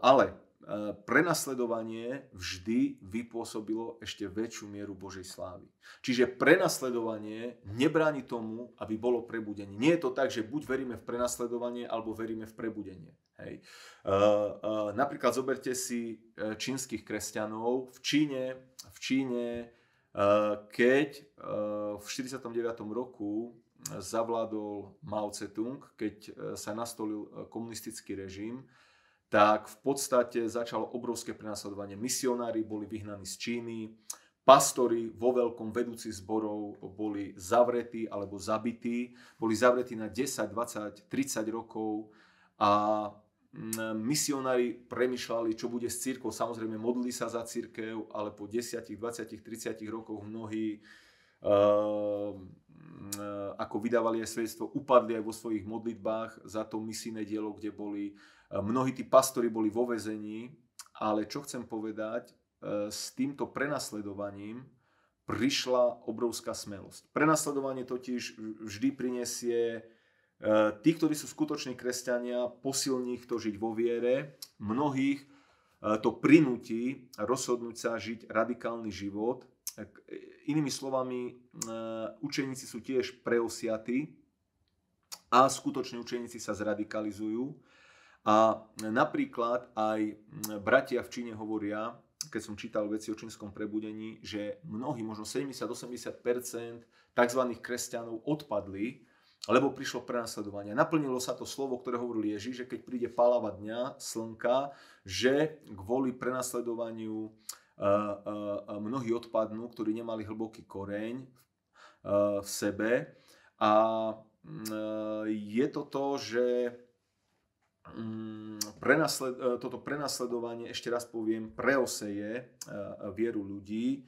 ale E, prenasledovanie vždy vypôsobilo ešte väčšiu mieru Božej slávy. Čiže prenasledovanie nebráni tomu, aby bolo prebudenie. Nie je to tak, že buď veríme v prenasledovanie, alebo veríme v prebudenie. Hej. E, e, napríklad zoberte si čínskych kresťanov. V Číne, v Číne keď v 49. roku zavládol Mao Tse-tung, keď sa nastolil komunistický režim, tak v podstate začalo obrovské prenasledovanie. Misionári boli vyhnaní z Číny, pastori vo veľkom vedúci zborov boli zavretí alebo zabití. Boli zavretí na 10, 20, 30 rokov a mm, misionári premyšľali, čo bude s církou. Samozrejme, modlili sa za církev, ale po 10, 20, 30 rokoch mnohí eh, mm, ako vydávali aj svedstvo, upadli aj vo svojich modlitbách za to misijné dielo, kde boli Eh, mnohí tí pastori boli vo vezení, ale čo chcem povedať, eh, s týmto prenasledovaním prišla obrovská smelosť. Prenasledovanie totiž vždy prinesie eh, tí, ktorí sú skutoční kresťania, posilní ich to žiť vo viere, mnohých to prinúti rozhodnúť sa žiť radikálny život. Inými slovami, učeníci sú tiež preosiatí a skutoční učeníci sa zradikalizujú a napríklad aj mm, bratia v Číne hovoria, keď som čítal veci o čínskom prebudení, že mnohí, možno 70-80% tzv. kresťanov odpadli, lebo prišlo prenasledovanie. Naplnilo sa to slovo, ktoré hovoril Ježiš, že keď príde palava dňa, slnka, že kvôli prenasledovaniu e, e, e, mnohí odpadnú, ktorí nemali hlboký koreň v sebe. A mm, je to to, že Mm, prenasled, e, toto prenasledovanie, ešte raz poviem, preoseje e, vieru ľudí, e,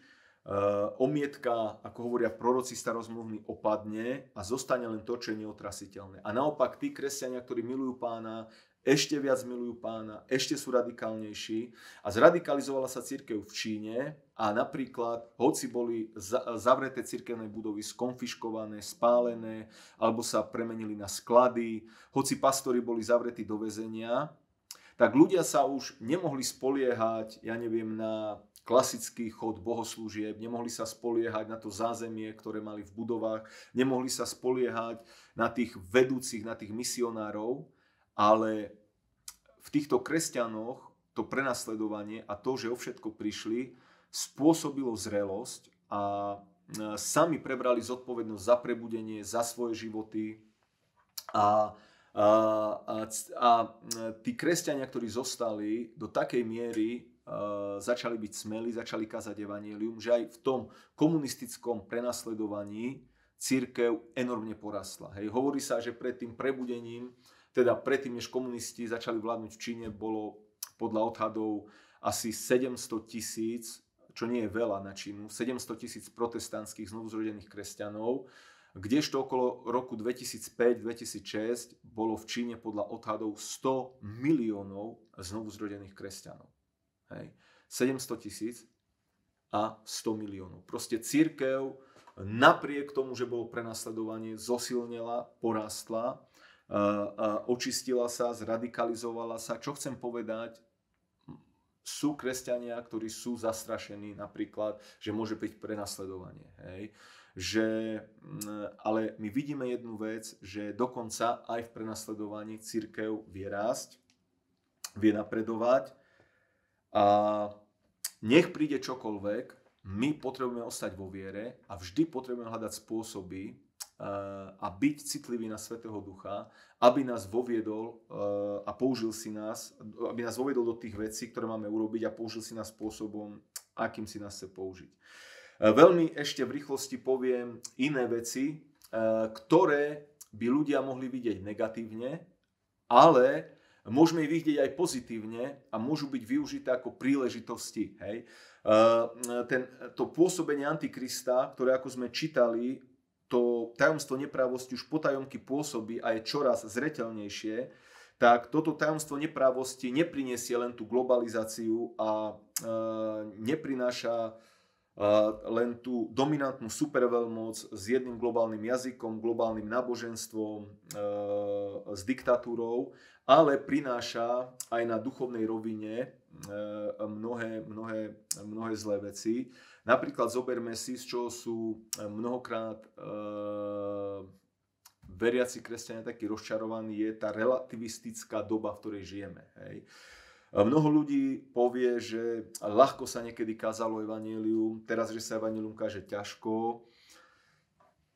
omietka, ako hovoria proroci starozmluvní, opadne a zostane len to, čo je neotrasiteľné. A naopak tí kresťania, ktorí milujú pána, ešte viac milujú pána, ešte sú radikálnejší a zradikalizovala sa církev v Číne a napríklad, hoci boli zavreté církevné budovy skonfiškované, spálené alebo sa premenili na sklady, hoci pastori boli zavretí do väzenia, tak ľudia sa už nemohli spoliehať, ja neviem, na klasický chod bohoslúžieb, nemohli sa spoliehať na to zázemie, ktoré mali v budovách, nemohli sa spoliehať na tých vedúcich, na tých misionárov, ale v týchto kresťanoch to prenasledovanie a to, že o všetko prišli, spôsobilo zrelosť a e, sami prebrali zodpovednosť za prebudenie, za svoje životy a, a, a, a e, tí kresťania, ktorí zostali do takej miery, e, začali byť smeli, začali kazať evanielium, že aj v tom komunistickom prenasledovaní církev enormne porastla. Hej. Hovorí sa, že pred tým prebudením teda predtým, než komunisti začali vládnuť v Číne, bolo podľa odhadov asi 700 tisíc, čo nie je veľa na Čínu, 700 tisíc protestantských znovuzrodených kresťanov, kdežto okolo roku 2005-2006 bolo v Číne podľa odhadov 100 miliónov znovuzrodených kresťanov. Hej. 700 tisíc a 100 miliónov. Proste církev napriek tomu, že bolo prenasledovanie, zosilnila, porastla očistila sa, zradikalizovala sa. Čo chcem povedať, sú kresťania, ktorí sú zastrašení napríklad, že môže byť prenasledovanie. Hej? Že, mm, ale my vidíme jednu vec, že dokonca aj v prenasledovaní církev vie rásť, vie napredovať a nech príde čokoľvek, my potrebujeme ostať vo viere a vždy potrebujeme hľadať spôsoby, a byť citlivý na Svetého Ducha, aby nás voviedol eh, a použil si nás, aby nás voviedol do tých vecí, ktoré máme urobiť a použil si nás spôsobom, akým si nás chce použiť. Eh, veľmi ešte v rýchlosti poviem iné veci, eh, ktoré by ľudia mohli vidieť negatívne, ale môžeme ich vidieť aj pozitívne a môžu byť využité ako príležitosti. Hej? Ten, to pôsobenie Antikrista, ktoré ako sme čítali, to tajomstvo neprávosti už potajomky pôsobí a je čoraz zreteľnejšie, tak toto tajomstvo neprávosti neprinesie len tú globalizáciu a e, neprináša e, len tú dominantnú superveľmoc s jedným globálnym jazykom, globálnym náboženstvom, e, s diktatúrou, ale prináša aj na duchovnej rovine e, mnohé, mnohé, mnohé zlé veci Napríklad zoberme si, z čoho sú eh, mnohokrát e, veriaci kresťania takí rozčarovaní, je tá relativistická doba, v ktorej žijeme. Hej. Eh, mnoho ľudí povie, že ľahko sa niekedy kázalo evanílium, teraz, že sa evanílium káže ťažko,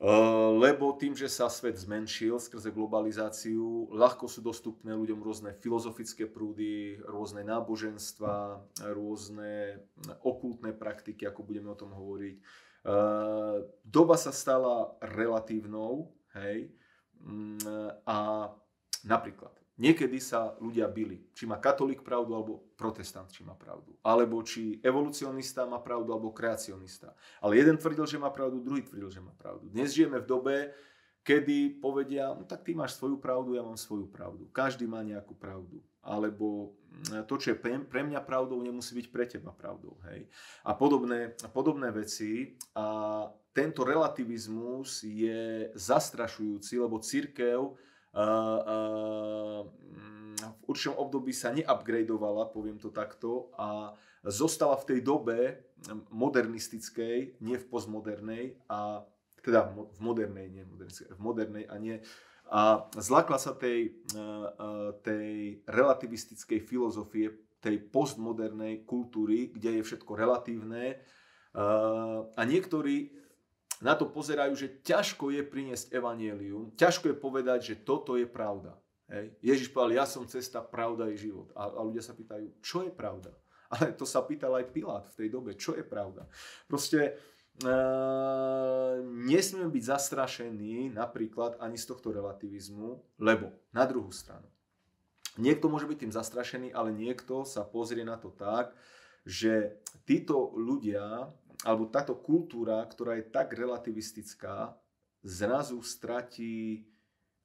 Eh, lebo tým, že sa svet zmenšil skrze globalizáciu, ľahko sú dostupné ľuďom rôzne filozofické prúdy, rôzne náboženstva, rôzne eh, okultné praktiky, ako budeme o tom hovoriť. Eh, doba sa stala relatívnou, hej, mm, a napríklad Niekedy sa ľudia byli, či má katolík pravdu, alebo protestant, či má pravdu. Alebo či evolucionista má pravdu, alebo kreacionista. Ale jeden tvrdil, že má pravdu, druhý tvrdil, že má pravdu. Dnes žijeme v dobe, kedy povedia, no tak ty máš svoju pravdu, ja mám svoju pravdu. Každý má nejakú pravdu. Alebo no, to, čo je pre mňa pravdou, nemusí byť pre teba pravdou. Hej? A podobné, podobné veci. A tento relativizmus je zastrašujúci, lebo církev Mm, v určitom období sa neupgradovala, poviem to takto, a zostala v tej dobe modernistickej, nie v postmodernej, a teda v modernej, nie v modernej a nie a zlakla sa tej, tej relativistickej filozofie, tej postmodernej kultúry, kde je všetko relatívne. A niektorí na to pozerajú, že ťažko je priniesť evanielium, ťažko je povedať, že toto je pravda. Hej. Ježiš povedal, ja som cesta, pravda je život. A, a ľudia sa pýtajú, čo je pravda? Ale to sa pýtal aj Pilát v tej dobe, čo je pravda. Proste e, nesmieme byť zastrašení napríklad ani z tohto relativizmu, lebo na druhú stranu. Niekto môže byť tým zastrašený, ale niekto sa pozrie na to tak, že títo ľudia alebo táto kultúra, ktorá je tak relativistická, zrazu stratí e,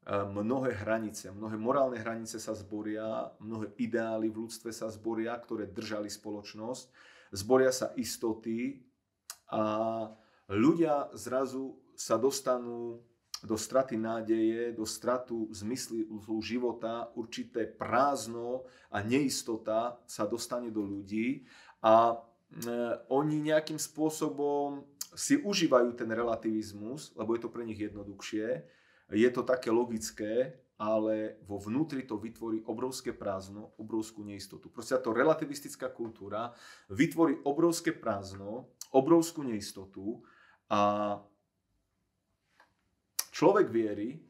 mnohé hranice, mnohé morálne hranice sa zboria, mnohé ideály v ľudstve sa zboria, ktoré držali spoločnosť, zboria sa istoty a ľudia zrazu sa dostanú do straty nádeje, do stratu zmyslu života, určité prázdno a neistota sa dostane do ľudí a E, oni nejakým spôsobom si užívajú ten relativizmus, lebo je to pre nich jednoduchšie, je to také logické, ale vo vnútri to vytvorí obrovské prázdno, obrovskú neistotu. Proste to relativistická kultúra vytvorí obrovské prázdno, obrovskú neistotu a človek viery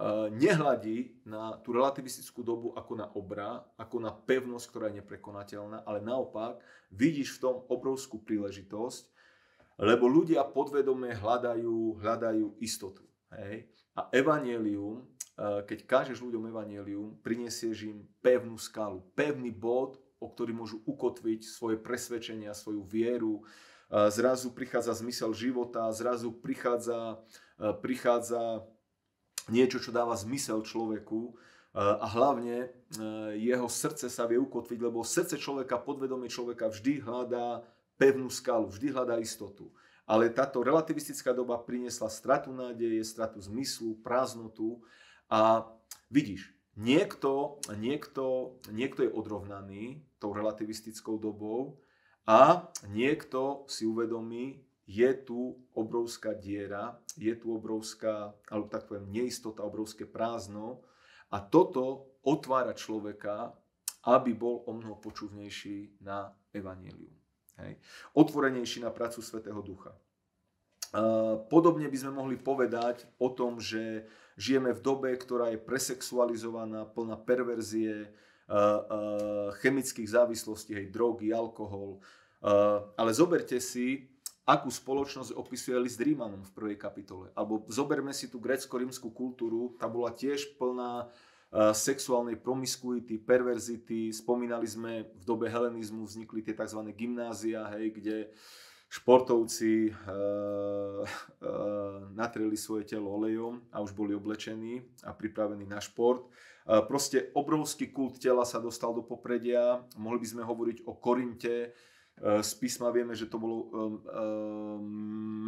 E, nehľadí na tú relativistickú dobu ako na obra, ako na pevnosť, ktorá je neprekonateľná, ale naopak vidíš v tom obrovskú príležitosť, lebo ľudia podvedome hľadajú, hľadajú istotu. Hej? A evanelium, e, keď kážeš ľuďom evanelium, prinesieš im pevnú skalu, pevný bod, o ktorý môžu ukotviť svoje presvedčenia, svoju vieru. E, zrazu prichádza zmysel života, zrazu prichádza, prichádza niečo, čo dáva zmysel človeku e, a hlavne e, jeho srdce sa vie ukotviť, lebo srdce človeka, podvedomie človeka vždy hľadá pevnú skalu, vždy hľadá istotu. Ale táto relativistická doba priniesla stratu nádeje, stratu zmyslu, prázdnotu a vidíš, niekto, niekto, niekto je odrovnaný tou relativistickou dobou a niekto si uvedomí, je tu obrovská diera, je tu obrovská, alebo tak poviem, neistota, obrovské prázdno. A toto otvára človeka, aby bol o mnoho počúvnejší na evanílium. Hej. Otvorenejší na prácu Svetého Ducha. Podobne by sme mohli povedať o tom, že žijeme v dobe, ktorá je presexualizovaná, plná perverzie, chemických závislostí, hej, drogy, alkohol. Ale zoberte si, akú spoločnosť opisuje list Rímanom v prvej kapitole. Alebo zoberme si tú grecko-rímskú kultúru, tá bola tiež plná e, sexuálnej promiskuity, perverzity. Spomínali sme, v dobe helenizmu vznikli tie tzv. gymnázia, hej, kde športovci e, e, natreli svoje telo olejom a už boli oblečení a pripravení na šport. E, proste obrovský kult tela sa dostal do popredia. Mohli by sme hovoriť o Korinte, Eh, z písma vieme, že to bolo eh, eh,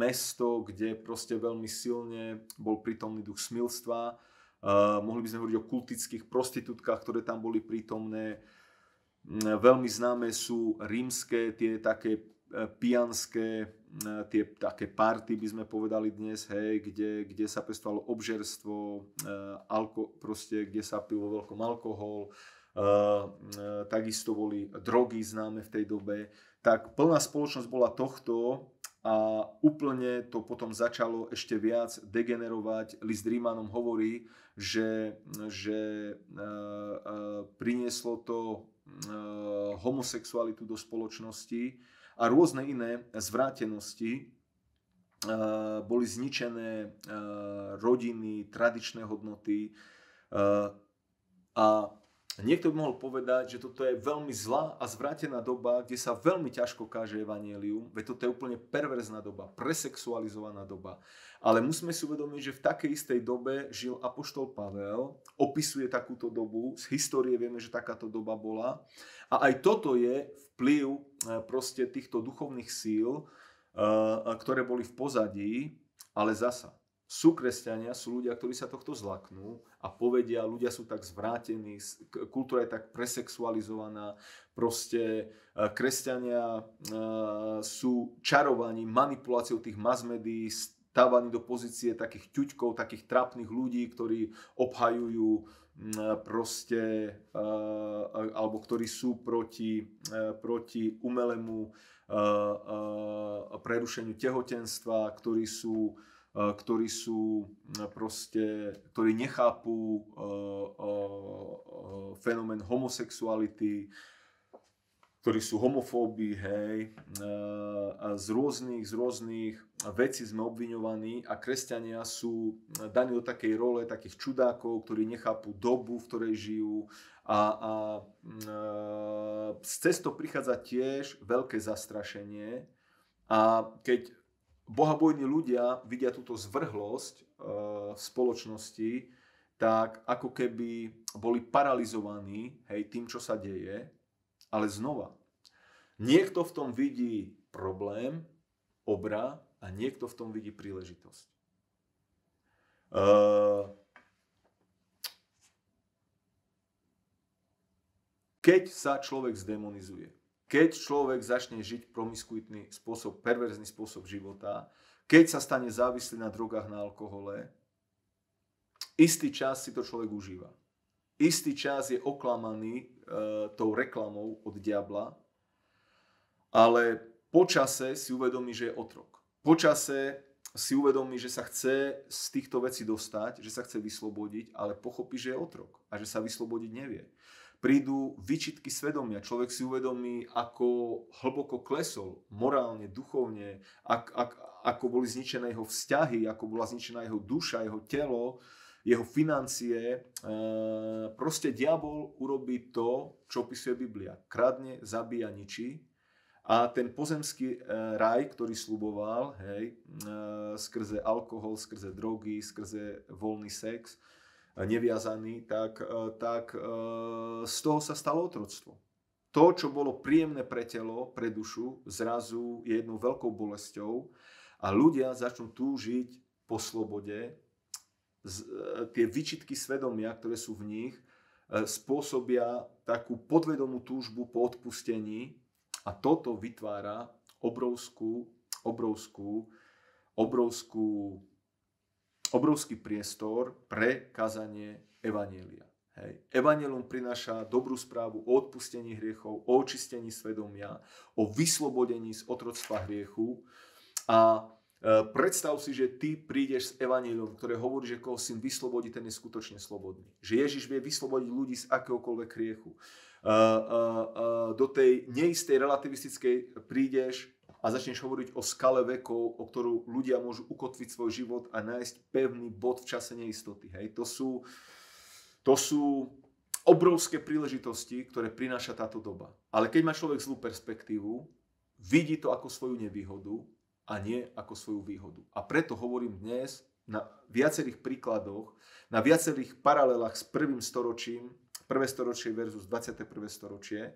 mesto, kde proste veľmi silne bol prítomný duch smilstva. Mohli by sme hovoriť o kultických prostitútkach, ktoré tam boli prítomné. Mm, veľmi známe sú rímske tie také pijanské, mm, tie také party by sme povedali dnes, hej, kde, kde sa pestovalo obžerstvo, alko, proste, kde sa pilo veľkom alkohol, takisto boli drogy známe v tej dobe tak plná spoločnosť bola tohto a úplne to potom začalo ešte viac degenerovať. Liz Rímanom hovorí, že, že e, e, prinieslo to e, homosexualitu do spoločnosti a rôzne iné zvrátenosti. E, boli zničené e, rodiny, tradičné hodnoty e, a Niekto by mohol povedať, že toto je veľmi zlá a zvrátená doba, kde sa veľmi ťažko káže evanielium, veď toto je úplne perverzná doba, presexualizovaná doba. Ale musíme si uvedomiť, že v takej istej dobe žil Apoštol Pavel, opisuje takúto dobu, z histórie vieme, že takáto doba bola. A aj toto je vplyv e, proste týchto duchovných síl, e, e, ktoré boli v pozadí, ale zasa sú kresťania, sú ľudia, ktorí sa tohto zlaknú a povedia, ľudia sú tak zvrátení, kultúra je tak presexualizovaná, proste e, kresťania e, sú čarovaní manipuláciou tých mazmedí, stávaní do pozície takých ťuďkov, takých trápnych ľudí, ktorí obhajujú e, proste, alebo ktorí sú proti, proti umelému prerušeniu tehotenstva, ktorí sú Eh, ktorí sú eh, proste, ktorí nechápu eh, fenomén homosexuality, ktorí sú homofóbi, hej, a z rôznych, z rôznych vecí sme obviňovaní a kresťania sú daní do takej role takých čudákov, ktorí nechápu dobu, v ktorej žijú a, a z cesto prichádza tiež veľké zastrašenie a keď bohabojní ľudia vidia túto zvrhlosť e, v spoločnosti, tak ako keby boli paralizovaní hej, tým, čo sa deje. Ale znova, niekto v tom vidí problém, obra a niekto v tom vidí príležitosť. E, keď sa človek zdemonizuje, keď človek začne žiť promiskuitný spôsob, perverzný spôsob života, keď sa stane závislý na drogách, na alkohole, istý čas si to človek užíva. Istý čas je oklamaný e, tou reklamou od diabla, ale počase si uvedomí, že je otrok. Počase si uvedomí, že sa chce z týchto vecí dostať, že sa chce vyslobodiť, ale pochopí, že je otrok a že sa vyslobodiť nevie prídu vyčitky svedomia. Človek si uvedomí, ako hlboko klesol morálne, duchovne, ak, ak, ako boli zničené jeho vzťahy, ako bola zničená jeho duša, jeho telo, jeho financie. E, proste diabol urobí to, čo opisuje Biblia. Kradne, zabíja, ničí. A ten pozemský e, raj, ktorý sluboval, hej, e, skrze alkohol, skrze drogy, skrze voľný sex, neviazaný, tak, e, tak e, z toho sa stalo otroctvo. To, čo bolo príjemné pre telo, pre dušu, zrazu je jednou veľkou bolesťou a ľudia začnú túžiť po slobode. E, tie vyčitky svedomia, ktoré sú v nich, spôsobia takú podvedomú túžbu po odpustení a toto vytvára obrovskú, obrovskú, obrovskú obrovský priestor pre kazanie Evanielia. Hej. Evangelium prináša dobrú správu o odpustení hriechov, o očistení svedomia, o vyslobodení z otroctva hriechu. A e, predstav si, že ty prídeš s Evangelium, ktoré hovorí, že koho syn vyslobodí, ten je skutočne slobodný. Že Ježiš vie vyslobodiť ľudí z akéhokoľvek hriechu. E, e, do tej neistej relativistickej prídeš a začneš hovoriť o skale vekov, o ktorú ľudia môžu ukotviť svoj život a nájsť pevný bod v čase neistoty. Hej, to sú, to sú obrovské príležitosti, ktoré prináša táto doba. Ale keď má človek zlú perspektívu, vidí to ako svoju nevýhodu a nie ako svoju výhodu. A preto hovorím dnes na viacerých príkladoch, na viacerých paralelách s prvým storočím, prvé storočie versus 21. storočie,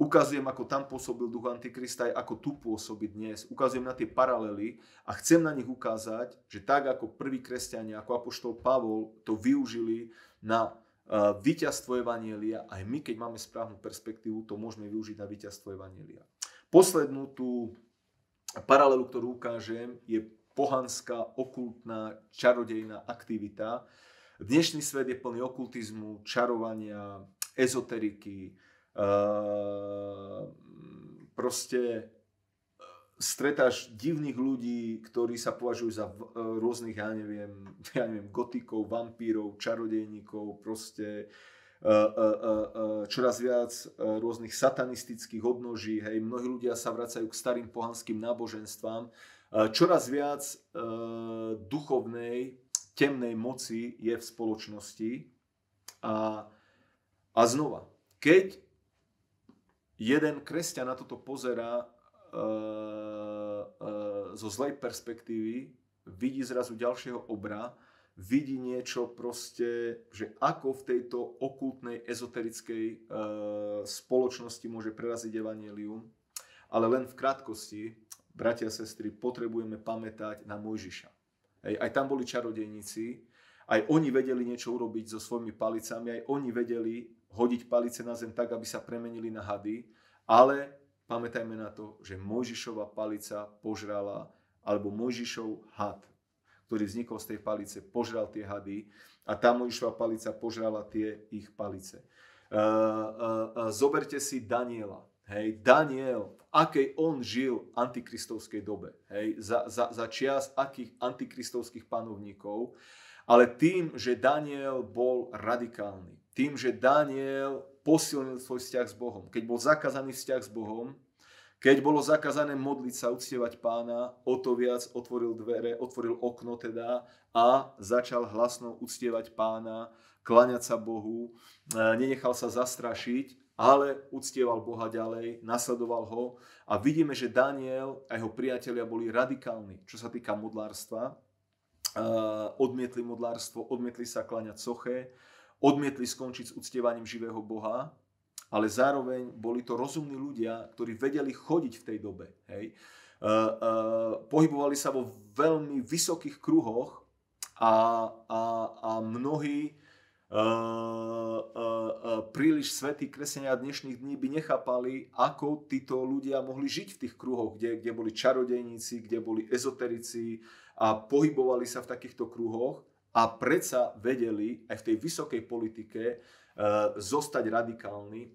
Ukazujem, ako tam pôsobil duch Antikrista, aj ako tu pôsobí dnes. Ukazujem na tie paralely a chcem na nich ukázať, že tak ako prví kresťania, ako apoštol Pavol to využili na uh, víťazstvo Evanielia, aj my, keď máme správnu perspektívu, to môžeme využiť na víťazstvo Evanielia. Poslednú tú paralelu, ktorú ukážem, je pohanská, okultná, čarodejná aktivita. Dnešný svet je plný okultizmu, čarovania, ezoteriky, Ehm, proste e, stretáš divných ľudí, ktorí sa považujú za e, rôznych, ja neviem, ja neviem, gotikov, vampírov, čarodejníkov, proste e, čoraz viac rôznych satanistických obnoží, hej, mnohí ľudia sa vracajú k starým pohanským náboženstvám, čoraz viac duchovnej, temnej moci je v spoločnosti a, a znova, keď jeden kresťan na toto pozera e, e, zo zlej perspektívy, vidí zrazu ďalšieho obra, vidí niečo proste, že ako v tejto okultnej, ezoterickej e, spoločnosti môže preraziť evanelium. Ale len v krátkosti, bratia a sestry, potrebujeme pamätať na Mojžiša. Hej, aj tam boli čarodejníci, aj oni vedeli niečo urobiť so svojimi palicami, aj oni vedeli hodiť palice na zem tak, aby sa premenili na hady, ale pamätajme na to, že Mojžišova palica požrala, alebo Mojžišov had, ktorý vznikol z tej palice, požral tie hady a tá Mojžišova palica požrala tie ich palice. E, e, e, zoberte si Daniela. Hej, Daniel, v akej on žil v antikristovskej dobe, hej, za, za, za čias akých antikristovských panovníkov, ale tým, že Daniel bol radikálny, tým, že Daniel posilnil svoj vzťah s Bohom. Keď bol zakázaný vzťah s Bohom, keď bolo zakázané modliť sa, uctievať pána, o to viac otvoril dvere, otvoril okno teda a začal hlasno uctievať pána, klaňať sa Bohu, e, nenechal sa zastrašiť, ale uctieval Boha ďalej, nasledoval ho a vidíme, že Daniel a jeho priatelia boli radikálni, čo sa týka modlárstva. E, odmietli modlárstvo, odmietli sa klaňať soche, odmietli skončiť s uctievaním živého Boha, ale zároveň boli to rozumní ľudia, ktorí vedeli chodiť v tej dobe. Hej. Uh, uh, pohybovali sa vo veľmi vysokých kruhoch a, a, a mnohí uh, príliš svetí kresenia dnešných dní by nechápali, ako títo ľudia mohli žiť v tých kruhoch, kde, kde boli čarodejníci, kde boli ezoterici a pohybovali sa v takýchto kruhoch a predsa vedeli aj v tej vysokej politike e, zostať radikálni.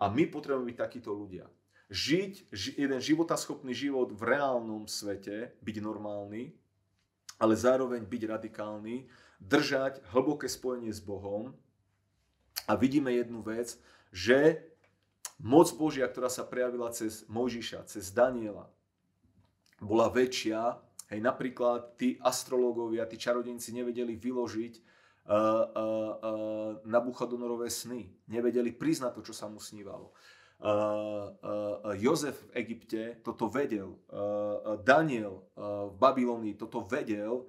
A my potrebujeme byť takíto ľudia. Žiť ži, jeden životaschopný život v reálnom svete, byť normálny, ale zároveň byť radikálny, držať hlboké spojenie s Bohom. A vidíme jednu vec, že moc Božia, ktorá sa prejavila cez Mojžiša, cez Daniela, bola väčšia Hej, napríklad tí astrológovia, tí čarodejníci nevedeli vyložiť uh, uh, uh, Nabuchodonorové sny. Nevedeli priznať to, čo sa mu snívalo. Uh, uh, uh Jozef v Egypte toto vedel, uh, uh, Daniel uh, v Babylonii toto vedel,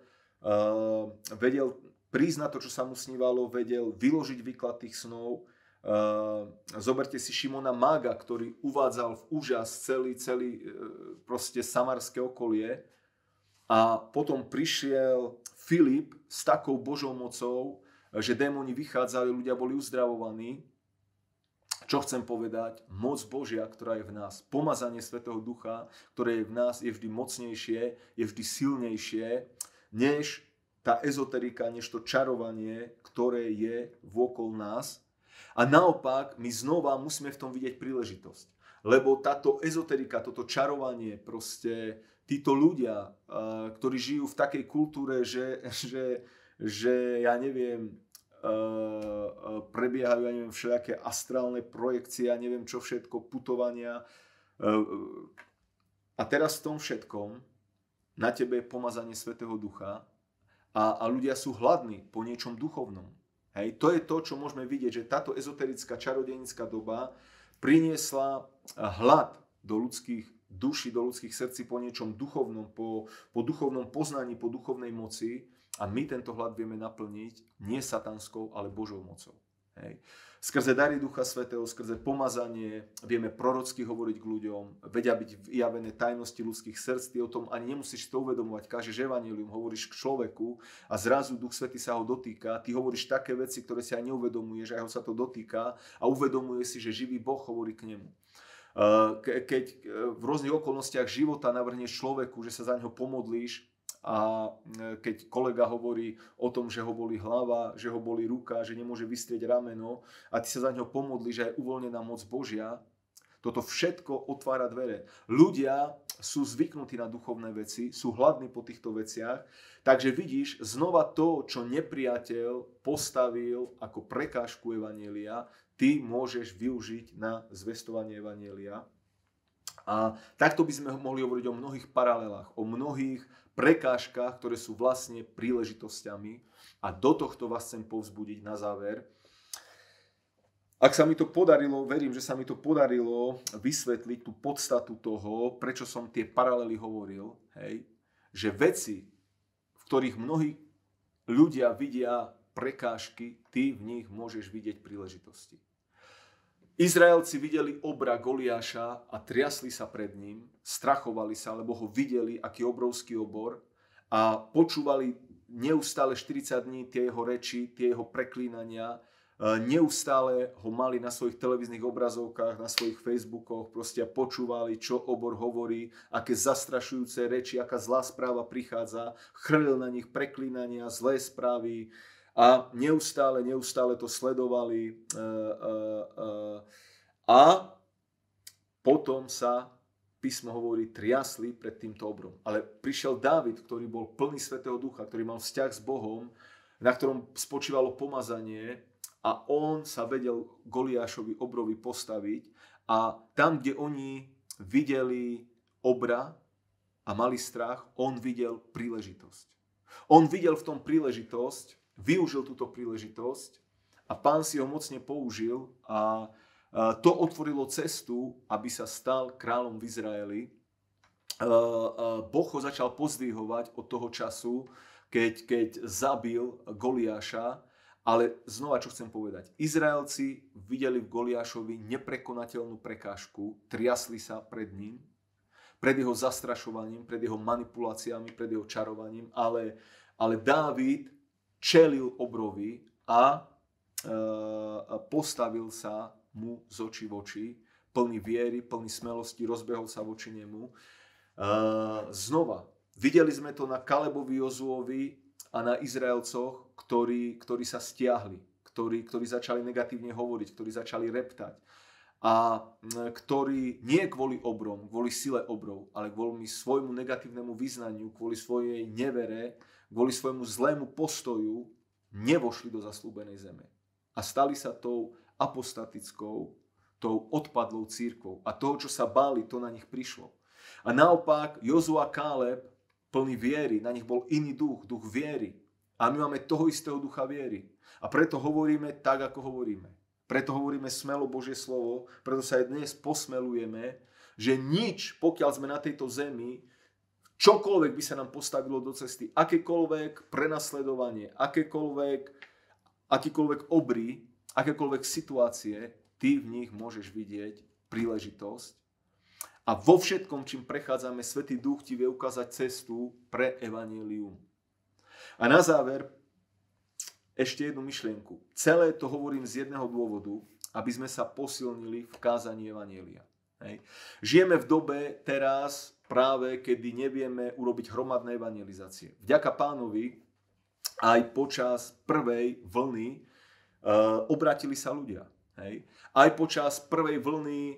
uh, vedel priznať to, čo sa mu snívalo, vedel vyložiť výklad tých snov. Uh, zoberte si Šimona Mága, ktorý uvádzal v úžas celý, celý uh, proste samarské okolie, a potom prišiel Filip s takou Božou mocou, že démoni vychádzali, ľudia boli uzdravovaní. Čo chcem povedať? Moc Božia, ktorá je v nás, pomazanie Svetého Ducha, ktoré je v nás, je vždy mocnejšie, je vždy silnejšie, než tá ezoterika, než to čarovanie, ktoré je vôkol nás. A naopak, my znova musíme v tom vidieť príležitosť. Lebo táto ezoterika, toto čarovanie proste títo ľudia, eh, ktorí žijú v takej kultúre, že, že, že ja neviem, eh, eh, prebiehajú, ja neviem, všelijaké astrálne projekcie, ja neviem čo všetko, putovania. A teraz v tom všetkom na tebe je pomazanie Svetého Ducha a, a ľudia sú hladní po niečom duchovnom. Hej, to je to, čo môžeme vidieť, že táto ezoterická čarodenická doba priniesla hlad do ľudských duši, do ľudských srdcí po niečom duchovnom, po, po duchovnom poznaní, po duchovnej moci a my tento hlad vieme naplniť nie satanskou, ale Božou mocou. Hej. Skrze dary Ducha Svetého, skrze pomazanie vieme prorocky hovoriť k ľuďom, vedia byť vyjavené tajnosti ľudských srdc, ty o tom ani nemusíš to uvedomovať, kažeš evanílium, hovoríš k človeku a zrazu Duch Svetý sa ho dotýka, ty hovoríš také veci, ktoré si aj neuvedomuješ, aj ho sa to dotýka a uvedomuje si, že živý Boh hovorí k nemu. Eh, keď eh, v rôznych okolnostiach života navrhneš človeku, že sa za neho pomodlíš, a eh, keď kolega hovorí o tom, že ho boli hlava, že ho boli ruka, že nemôže vystrieť rameno a ty sa za neho pomodlíš, že je uvoľnená moc Božia, toto všetko otvára dvere. Ľudia sú zvyknutí na duchovné veci, sú hladní po týchto veciach, takže vidíš znova to, čo nepriateľ postavil ako prekážku Evanielia, ty môžeš využiť na zvestovanie Evangelia. A takto by sme mohli hovoriť o mnohých paralelách, o mnohých prekážkach, ktoré sú vlastne príležitosťami. A do tohto vás chcem povzbudiť na záver. Ak sa mi to podarilo, verím, že sa mi to podarilo vysvetliť tú podstatu toho, prečo som tie paralely hovoril, hej, že veci, v ktorých mnohí ľudia vidia prekážky, ty v nich môžeš vidieť príležitosti. Izraelci videli obra Goliáša a triasli sa pred ním, strachovali sa, lebo ho videli, aký obrovský obor a počúvali neustále 40 dní tie jeho reči, tie jeho preklínania, e, neustále ho mali na svojich televíznych obrazovkách, na svojich Facebookoch, proste počúvali, čo obor hovorí, aké zastrašujúce reči, aká zlá správa prichádza, chrlil na nich preklínania, zlé správy, a neustále, neustále to sledovali eh, eh, eh, a potom sa písmo hovorí, triasli pred týmto obrom. Ale prišiel Dávid, ktorý bol plný Svetého Ducha, ktorý mal vzťah s Bohom, na ktorom spočívalo pomazanie a on sa vedel Goliášovi obrovi postaviť a tam, kde oni videli obra a mali strach, on videl príležitosť. On videl v tom príležitosť využil túto príležitosť a pán si ho mocne použil a to otvorilo cestu, aby sa stal kráľom v Izraeli. Boh ho začal pozdvihovať od toho času, keď, keď zabil Goliáša, ale znova, čo chcem povedať. Izraelci videli v Goliášovi neprekonateľnú prekážku, triasli sa pred ním, pred jeho zastrašovaním, pred jeho manipuláciami, pred jeho čarovaním, ale, ale Dávid čelil obrovi e, a postavil sa mu z očí v oči, plný viery, plný smelosti, rozbehol sa voči nemu. E, znova, videli sme to na Kalebovi Jozuovi a na Izraelcoch, ktorí, ktorí sa stiahli, ktorí, ktorí začali negatívne hovoriť, ktorí začali reptať a ktorí nie kvôli obrom, kvôli sile obrov, ale kvôli svojmu negatívnemu význaniu, kvôli svojej nevere, kvôli svojmu zlému postoju nevošli do zaslúbenej zeme. A stali sa tou apostatickou, tou odpadlou církvou. A toho, čo sa báli, to na nich prišlo. A naopak Jozua Káleb, plný viery, na nich bol iný duch, duch viery. A my máme toho istého ducha viery. A preto hovoríme tak, ako hovoríme. Preto hovoríme smelo Božie slovo, preto sa aj dnes posmelujeme, že nič, pokiaľ sme na tejto zemi, čokoľvek by sa nám postavilo do cesty, akékoľvek prenasledovanie, akékoľvek, akýkoľvek obry, akékoľvek situácie, ty v nich môžeš vidieť príležitosť. A vo všetkom, čím prechádzame, Svetý Duch ti vie ukázať cestu pre evanelium. A na záver ešte jednu myšlienku. Celé to hovorím z jedného dôvodu, aby sme sa posilnili v kázaní evanielia. Hej. Žijeme v dobe teraz práve, kedy nevieme urobiť hromadné evangelizácie. Vďaka pánovi aj počas prvej vlny e, eh, obratili sa ľudia. Hej. Aj počas prvej vlny, e,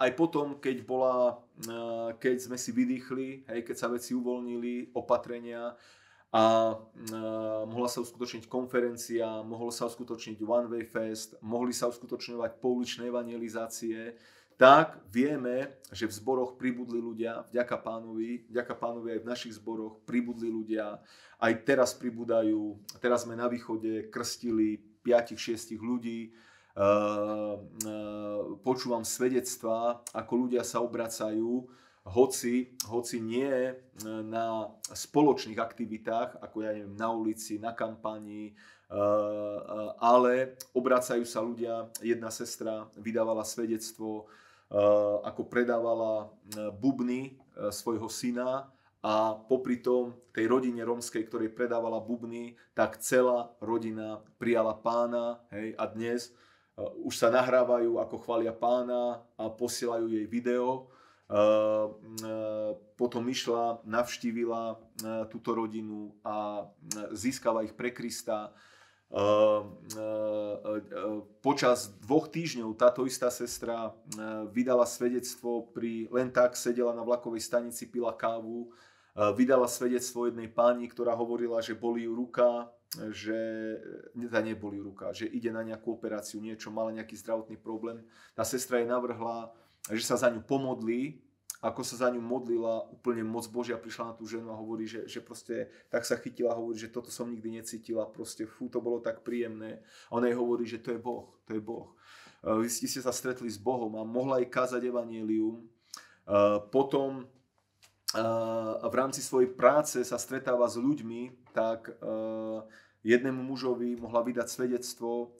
aj potom, keď, bola, e, keď sme si vydýchli, hej, keď sa veci uvoľnili, opatrenia, a e, mohla sa uskutočniť konferencia, mohol sa uskutočniť One Way Fest, mohli sa uskutočňovať pouličné evangelizácie, tak vieme, že v zboroch pribudli ľudia, vďaka pánovi, vďaka pánovi aj v našich zboroch pribudli ľudia, aj teraz pribúdajú, teraz sme na východe krstili 5-6 ľudí, ehm, ehm, počúvam svedectvá, ako ľudia sa obracajú, hoci, hoci nie e, na spoločných aktivitách, ako ja neviem, na ulici, na kampanii, Eh, ale obracajú sa ľudia. Jedna sestra vydávala svedectvo, eh, ako predávala eh, bubny svojho syna a popri tom tej rodine romskej, ktorej predávala bubny, tak celá rodina prijala pána hej, a dnes už sa nahrávajú, ako chvália pána a posielajú jej video. Potom išla, navštívila túto rodinu a získala ich pre Krista Ehm, ehm, počas dvoch týždňov táto istá sestra ehm, vydala svedectvo pri len tak sedela na vlakovej stanici, pila kávu, vydala svedectvo jednej páni, ktorá hovorila, že bolí ju ruka, že e, teda neboli ruka, že ide na nejakú operáciu, niečo, mala nejaký zdravotný problém. Tá sestra jej navrhla, že sa za ňu pomodlí, ako sa za ňu modlila úplne moc Božia, prišla na tú ženu a hovorí, že, že proste tak sa chytila, hovorí, že toto som nikdy necítila, proste fú, to bolo tak príjemné. A ona jej hovorí, že to je Boh, to je Boh. Eh, vy ste sa stretli s Bohom a mohla jej kázať evanielium. Eh, potom eh, v rámci svojej práce sa stretáva s ľuďmi, tak jednému mužovi mohla vydať svedectvo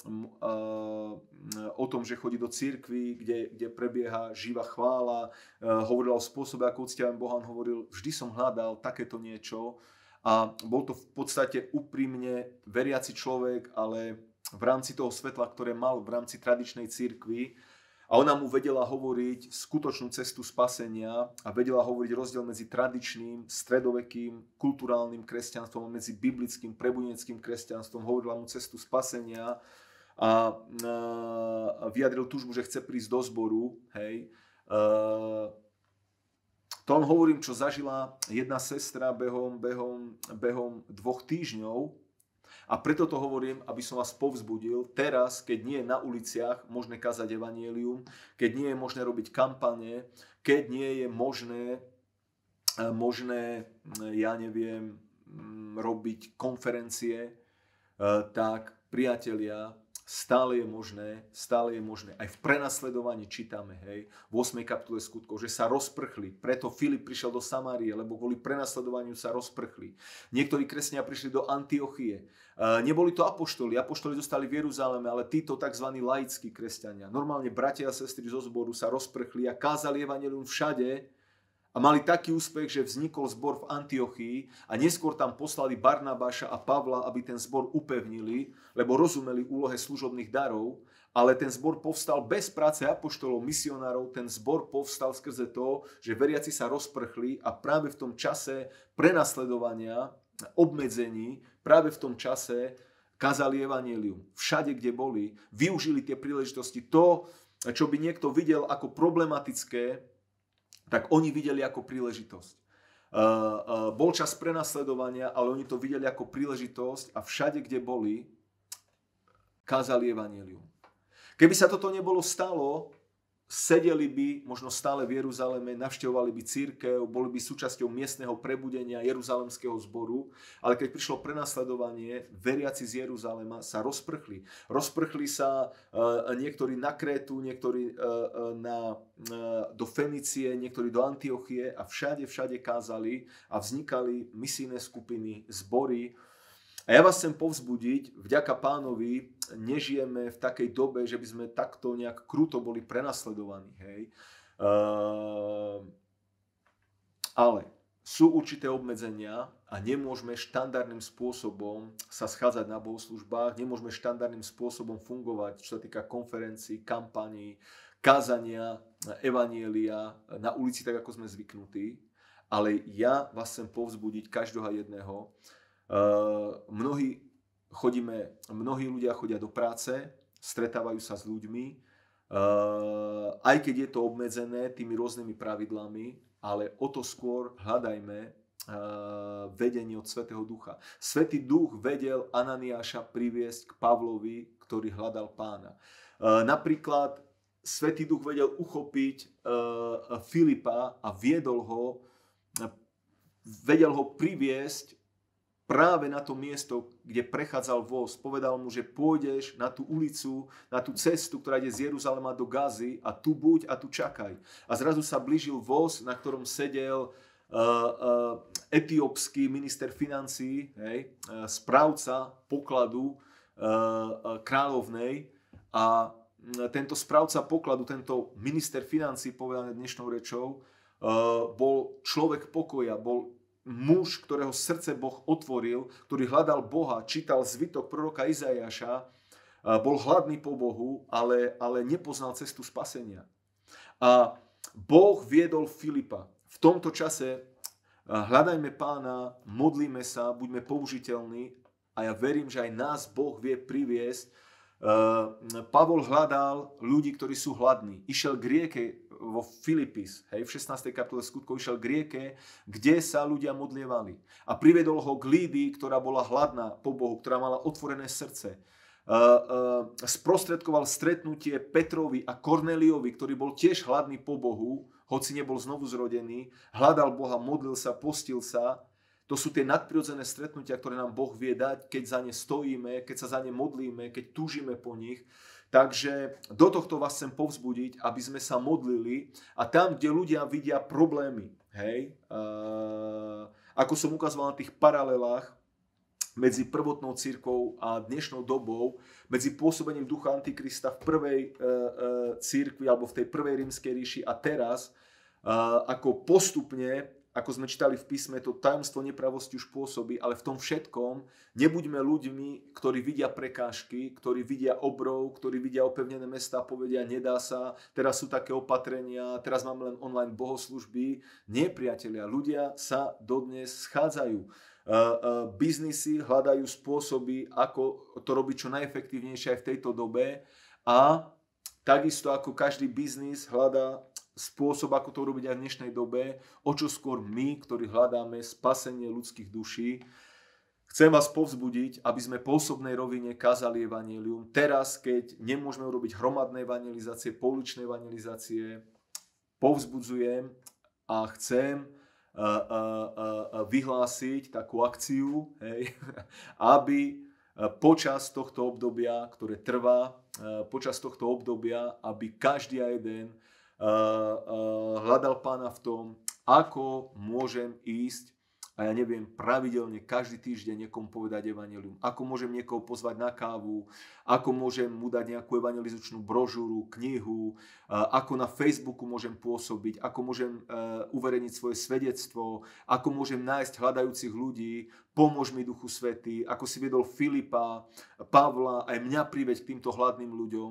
o tom, že chodí do církvy, kde, kde prebieha živá chvála, e, hovorila o spôsobe, ako uctiavam Boha, on hovoril, vždy som hľadal takéto niečo a bol to v podstate úprimne veriaci človek, ale v rámci toho svetla, ktoré mal v rámci tradičnej cirkvi, a ona mu vedela hovoriť skutočnú cestu spasenia a vedela hovoriť rozdiel medzi tradičným, stredovekým, kulturálnym kresťanstvom a medzi biblickým, prebudeneckým kresťanstvom. Hovorila mu cestu spasenia a, a vyjadril túžbu, že chce prísť do zboru. Hej. to len hovorím, čo zažila jedna sestra behom, behom, behom dvoch týždňov, a preto to hovorím, aby som vás povzbudil teraz, keď nie je na uliciach možné kazať evanielium, keď nie je možné robiť kampane, keď nie je možné, eh, možné eh, ja neviem, mm, robiť konferencie, eh, tak priatelia, stále je možné, stále je možné, aj v prenasledovaní čítame, hej, v 8. kapitole skutkov, že sa rozprchli, preto Filip prišiel do Samárie, lebo kvôli prenasledovaniu sa rozprchli. Niektorí kresťania prišli do Antiochie. E, neboli to apoštoli, apoštoli zostali v Jeruzaleme, ale títo tzv. laickí kresťania, normálne bratia a sestry zo zboru sa rozprchli a kázali evanelium všade, a mali taký úspech, že vznikol zbor v Antiochii a neskôr tam poslali Barnabáša a Pavla, aby ten zbor upevnili, lebo rozumeli úlohe služobných darov, ale ten zbor povstal bez práce apoštolov, misionárov, ten zbor povstal skrze to, že veriaci sa rozprchli a práve v tom čase prenasledovania, obmedzení, práve v tom čase kazali evanelium. Všade, kde boli, využili tie príležitosti. To, čo by niekto videl ako problematické, tak oni videli ako príležitosť. Uh, uh, bol čas prenasledovania, ale oni to videli ako príležitosť a všade, kde boli, kázali evanílium. Keby sa toto nebolo stalo, sedeli by možno stále v Jeruzaleme, navštevovali by církev, boli by súčasťou miestneho prebudenia Jeruzalemského zboru, ale keď prišlo prenasledovanie, veriaci z Jeruzalema sa rozprchli. Rozprchli sa e, niektorí na Krétu, niektorí e, na, e, do Fenicie, niektorí do Antiochie a všade, všade kázali a vznikali misijné skupiny, zbory, a ja vás chcem povzbudiť, vďaka pánovi nežijeme v takej dobe, že by sme takto nejak kruto boli prenasledovaní. Hej. Uh, ale sú určité obmedzenia a nemôžeme štandardným spôsobom sa schádzať na bohoslužbách, nemôžeme štandardným spôsobom fungovať, čo sa týka konferencií, kampaní, kázania, evanielia na ulici, tak ako sme zvyknutí. Ale ja vás chcem povzbudiť každého jedného, Eh, mnohí, chodíme, mnohí ľudia chodia do práce, stretávajú sa s ľuďmi, eh, aj keď je to obmedzené tými rôznymi pravidlami, ale o to skôr hľadajme eh, vedenie od Svetého Ducha. Svetý Duch vedel Ananiáša priviesť k Pavlovi, ktorý hľadal pána. Napríklad Svetý Duch vedel uchopiť Filipa a viedol ho, vedel ho priviesť práve na to miesto, kde prechádzal voz. Povedal mu, že pôjdeš na tú ulicu, na tú cestu, ktorá ide z Jeruzalema do Gazy a tu buď a tu čakaj. A zrazu sa blížil voz, na ktorom sedel uh, uh, etiópsky minister financí, hej, uh, správca pokladu uh, uh, kráľovnej a mm, tento správca pokladu, tento minister financí, povedané dnešnou rečou, uh, bol človek pokoja, bol muž, ktorého srdce Boh otvoril, ktorý hľadal Boha, čítal zvytok proroka Izajaša, bol hladný po Bohu, ale, ale nepoznal cestu spasenia. A Boh viedol Filipa. V tomto čase hľadajme pána, modlíme sa, buďme použiteľní a ja verím, že aj nás Boh vie priviesť Ehm, Pavol hľadal ľudí, ktorí sú hladní. Išiel k rieke vo Filipis, hej, v 16. kapitole skutkov išiel k rieke, kde sa ľudia modlievali. A privedol ho k Lídy, ktorá bola hladná po Bohu, ktorá mala otvorené srdce. Uh, uh, sprostredkoval stretnutie Petrovi a Korneliovi, ktorý bol tiež hladný po Bohu, hoci nebol znovu zrodený, hľadal Boha, modlil sa, postil sa to sú tie nadprirodzené stretnutia, ktoré nám Boh vie dať, keď za ne stojíme, keď sa za ne modlíme, keď túžime po nich. Takže do tohto vás chcem povzbudiť, aby sme sa modlili a tam, kde ľudia vidia problémy, hej, uh, ako som ukazoval na tých paralelách, medzi prvotnou církou a dnešnou dobou, medzi pôsobením ducha Antikrista v prvej e, e, církvi alebo v tej prvej rímskej ríši a teraz, e, ako postupne ako sme čítali v písme, to tajomstvo nepravosti už pôsobí, ale v tom všetkom nebuďme ľuďmi, ktorí vidia prekážky, ktorí vidia obrov, ktorí vidia opevnené mesta a povedia, nedá sa, teraz sú také opatrenia, teraz máme len online bohoslužby. Nie, priatelia, ľudia sa dodnes schádzajú. E, e, biznisy hľadajú spôsoby, ako to robiť čo najefektívnejšie aj v tejto dobe a takisto ako každý biznis hľadá spôsob, ako to urobiť aj v dnešnej dobe, o čo skôr my, ktorí hľadáme spasenie ľudských duší, Chcem vás povzbudiť, aby sme po osobnej rovine kazali evanílium. Teraz, keď nemôžeme urobiť hromadné evangelizácie, pouličné evangelizácie, povzbudzujem a chcem e, e, e, vyhlásiť takú akciu, hej, aby počas tohto obdobia, ktoré trvá, počas tohto obdobia, aby každý a jeden hľadal pána v tom, ako môžem ísť a ja neviem, pravidelne každý týždeň niekomu povedať evanelium. Ako môžem niekoho pozvať na kávu, ako môžem mu dať nejakú evangelizačnú brožúru, knihu, ako na Facebooku môžem pôsobiť, ako môžem e, uverejniť svoje svedectvo, ako môžem nájsť hľadajúcich ľudí, pomôž mi Duchu Svety, ako si viedol Filipa, Pavla, aj mňa priveď k týmto hladným ľuďom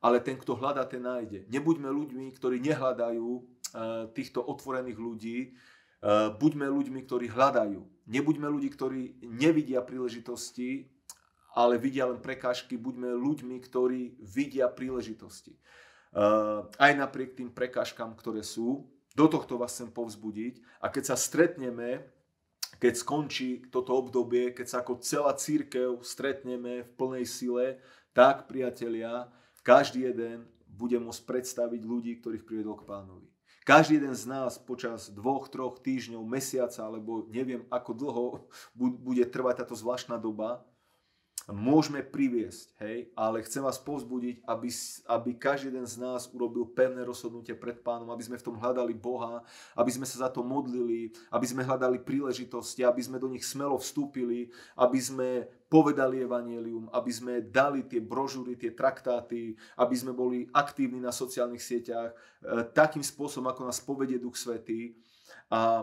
ale ten, kto hľadá, ten nájde. Nebuďme ľuďmi, ktorí nehľadajú eh, týchto otvorených ľudí, eh, buďme ľuďmi, ktorí hľadajú. Nebuďme ľudí, ktorí nevidia príležitosti, ale vidia len prekážky, buďme ľuďmi, ktorí vidia príležitosti. Eh, aj napriek tým prekážkam, ktoré sú, do tohto vás chcem povzbudiť a keď sa stretneme, keď skončí toto obdobie, keď sa ako celá církev stretneme v plnej sile, tak priatelia, každý jeden bude môcť predstaviť ľudí, ktorých privedol k pánovi. Každý jeden z nás počas dvoch, troch týždňov, mesiaca, alebo neviem ako dlho bude trvať táto zvláštna doba, môžeme priviesť, hej, ale chcem vás povzbudiť, aby, aby každý jeden z nás urobil pevné rozhodnutie pred pánom, aby sme v tom hľadali Boha, aby sme sa za to modlili, aby sme hľadali príležitosti, aby sme do nich smelo vstúpili, aby sme povedali evanielium, aby sme dali tie brožúry, tie traktáty, aby sme boli aktívni na sociálnych sieťach e, takým spôsobom, ako nás povedie Duch Svetý a e,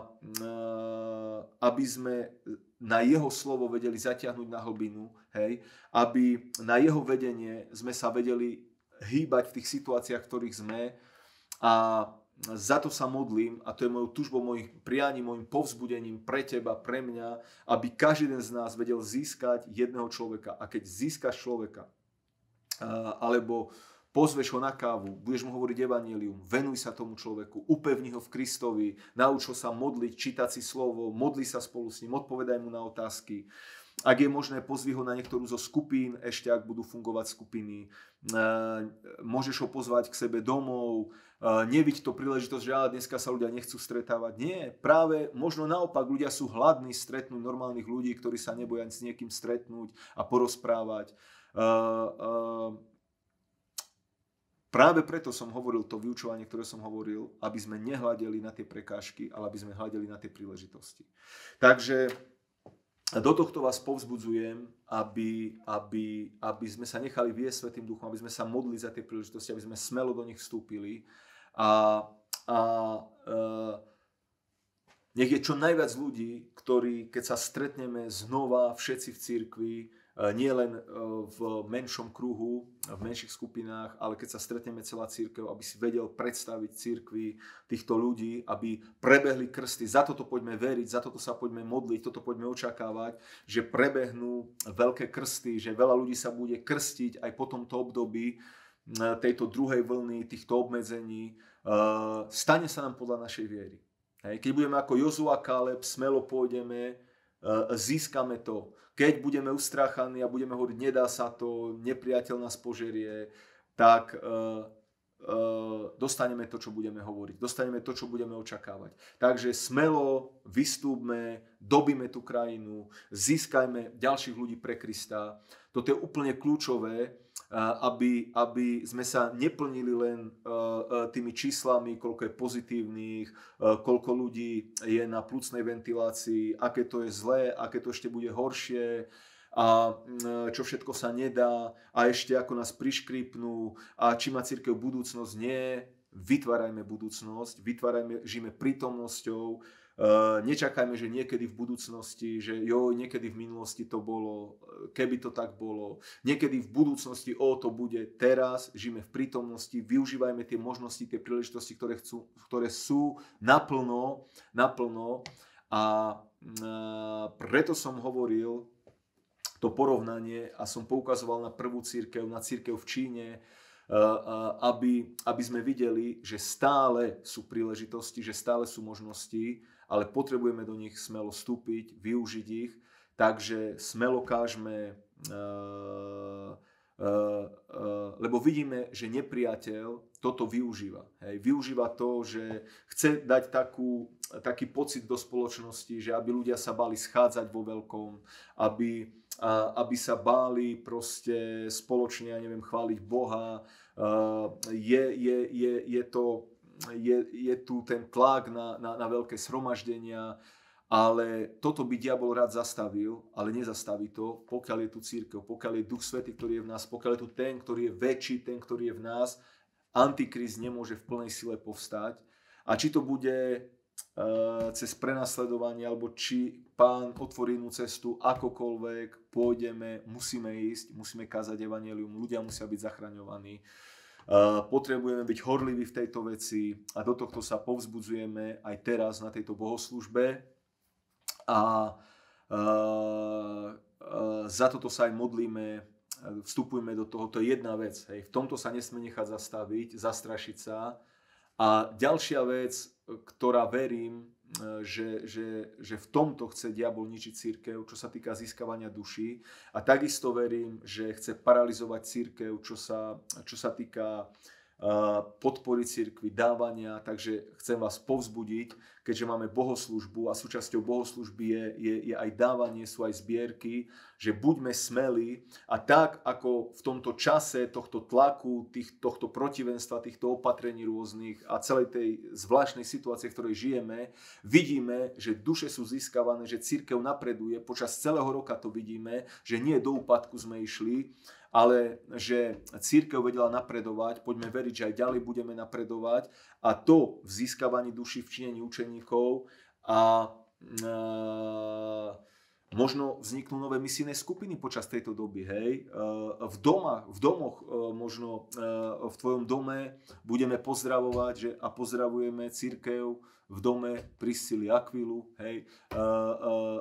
aby sme na jeho slovo vedeli zatiahnuť na hlbinu, hej, aby na jeho vedenie sme sa vedeli hýbať v tých situáciách, v ktorých sme a za to sa modlím a to je mojou túžbou, mojich prianím, mojim povzbudením pre teba, pre mňa, aby každý jeden z nás vedel získať jedného človeka. A keď získaš človeka, alebo pozveš ho na kávu, budeš mu hovoriť evanílium, venuj sa tomu človeku, upevni ho v Kristovi, nauč ho sa modliť, čítať si slovo, modli sa spolu s ním, odpovedaj mu na otázky. Ak je možné, pozvi ho na niektorú zo skupín, ešte ak budú fungovať skupiny. Môžeš ho pozvať k sebe domov, E, nebyť to príležitosť, že ale dneska sa ľudia nechcú stretávať. Nie, práve možno naopak ľudia sú hladní stretnúť normálnych ľudí, ktorí sa neboja s niekým stretnúť a porozprávať. Uh, uh, Práve preto som hovoril to vyučovanie, ktoré som hovoril, aby sme nehľadeli na tie prekážky, ale aby sme hľadeli na tie príležitosti. Takže do tohto vás povzbudzujem, aby, aby, aby sme sa nechali viesť Svetým Duchom, aby sme sa modli za tie príležitosti, aby sme smelo do nich vstúpili a, a e, nech je čo najviac ľudí, ktorí, keď sa stretneme znova všetci v cirkvi, e, nie len e, v menšom kruhu, v menších skupinách, ale keď sa stretneme celá církev, aby si vedel predstaviť cirkvi týchto ľudí, aby prebehli krsty. Za toto poďme veriť, za toto sa poďme modliť, toto poďme očakávať, že prebehnú veľké krsty, že veľa ľudí sa bude krstiť aj po tomto období Eh, tejto druhej vlny, týchto obmedzení, eh, stane sa nám podľa našej viery. Keď budeme ako Jozu a Kaleb, smelo pôjdeme, eh, získame to. Keď budeme ustráchaní a budeme hovoriť, nedá sa to, nepriateľ nás požerie, tak dostaneme to, čo budeme hovoriť, dostaneme to, čo budeme očakávať. Takže smelo vystúpme, dobíme tú krajinu, získajme ďalších ľudí pre Krista. Toto je úplne kľúčové, aby, aby sme sa neplnili len e, e, tými číslami, koľko je pozitívnych, e, koľko ľudí je na plúcnej ventilácii, aké to je zlé, aké to ešte bude horšie a čo všetko sa nedá a ešte ako nás priškripnú a či má církev budúcnosť, nie. Vytvárajme budúcnosť, vytvárajme, žijeme prítomnosťou, Eh, nečakajme, že niekedy v budúcnosti, že jo, niekedy v minulosti to bolo, eh, keby to tak bolo, niekedy v budúcnosti, o, to bude teraz, žijeme v prítomnosti, využívajme tie možnosti, tie príležitosti, ktoré, chcú, ktoré sú naplno, naplno a eh, preto som hovoril to porovnanie a som poukazoval na prvú církev, na církev v Číne, aby, aby sme videli, že stále sú príležitosti, že stále sú možnosti ale potrebujeme do nich smelo vstúpiť, využiť ich. Takže smelo kážme, uh, eh, uh, eh, uh, eh, lebo vidíme, že nepriateľ toto využíva. Hej. Využíva to, že chce dať takú, taký pocit do spoločnosti, že aby ľudia sa bali schádzať vo veľkom, aby, aby sa báli proste spoločne, ja neviem, chváliť Boha. Je, je, je, je to je, je tu ten tlak na, na, na veľké shromaždenia, ale toto by diabol rád zastavil, ale nezastaví to, pokiaľ je tu církev, pokiaľ je Duch Svety, ktorý je v nás, pokiaľ je tu ten, ktorý je väčší, ten, ktorý je v nás, antikrist nemôže v plnej sile povstať. A či to bude e, cez prenasledovanie, alebo či pán otvorí inú cestu, akokoľvek pôjdeme, musíme ísť, musíme kázať evanelium, ľudia musia byť zachraňovaní. Eh, potrebujeme byť horliví v tejto veci a do tohto sa povzbudzujeme aj teraz na tejto bohoslužbe. A eh, eh, za toto sa aj modlíme, vstupujme do toho. To je jedna vec. Hej. V tomto sa nesme nechať zastaviť, zastrašiť sa. A ďalšia vec, ktorá verím, E, že, že, že v tomto chce diabol ničiť církev, čo sa týka získavania duší. A takisto verím, že chce paralizovať církev, čo sa, čo sa týka e, podpory církvy, dávania, takže chcem vás povzbudiť, keďže máme bohoslužbu a súčasťou bohoslužby je, je, je aj dávanie, sú aj zbierky, že buďme smelí a tak, ako v tomto čase tohto tlaku, tých, tohto protivenstva, týchto opatrení rôznych a celej tej zvláštnej situácie, v ktorej žijeme, vidíme, že duše sú získavané, že církev napreduje, počas celého roka to vidíme, že nie do úpadku sme išli, ale že církev vedela napredovať, poďme veriť, že aj ďalej budeme napredovať a to v získavaní duši, v činení učení dôstojníkov a e, možno vzniknú nové misijné skupiny počas tejto doby, hej. E, v, doma, v domoch e, možno v tvojom dome budeme pozdravovať že, a pozdravujeme církev v dome Priscily akvilu hej, uh, uh,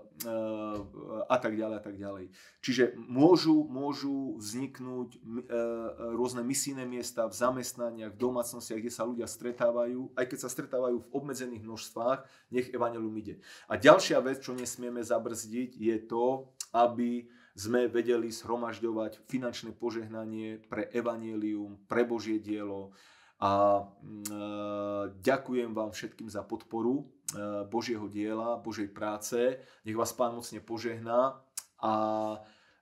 uh, a tak ďalej a tak ďalej. Čiže môžu, môžu vzniknúť eh, eh, rôzne misijné miesta v zamestnaniach, v domácnostiach, kde sa ľudia stretávajú, aj keď sa stretávajú v obmedzených množstvách, nech evanelium ide. A ďalšia vec, čo nesmieme zabrzdiť, je to, aby sme vedeli zhromažďovať finančné požehnanie pre Evanelium, pre Božie dielo, a mm, e, ďakujem vám všetkým za podporu e, Božieho diela, Božej práce. Nech vás Pán mocne požehná a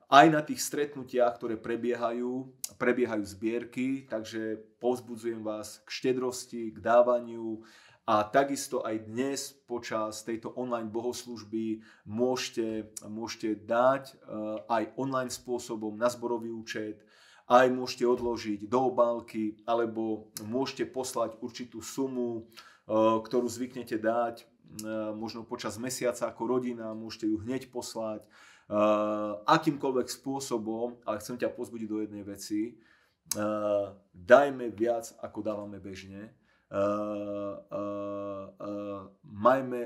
aj na tých stretnutiach, ktoré prebiehajú, prebiehajú zbierky, takže povzbudzujem vás k štedrosti, k dávaniu a takisto aj dnes počas tejto online bohoslužby môžete, môžete dať e, aj online spôsobom na zborový účet, aj môžete odložiť do obálky alebo môžete poslať určitú sumu, e, ktorú zvyknete dať e, možno počas mesiaca ako rodina, môžete ju hneď poslať e, akýmkoľvek spôsobom, ale chcem ťa pozbudiť do jednej veci, dajme viac ako dávame bežne, majme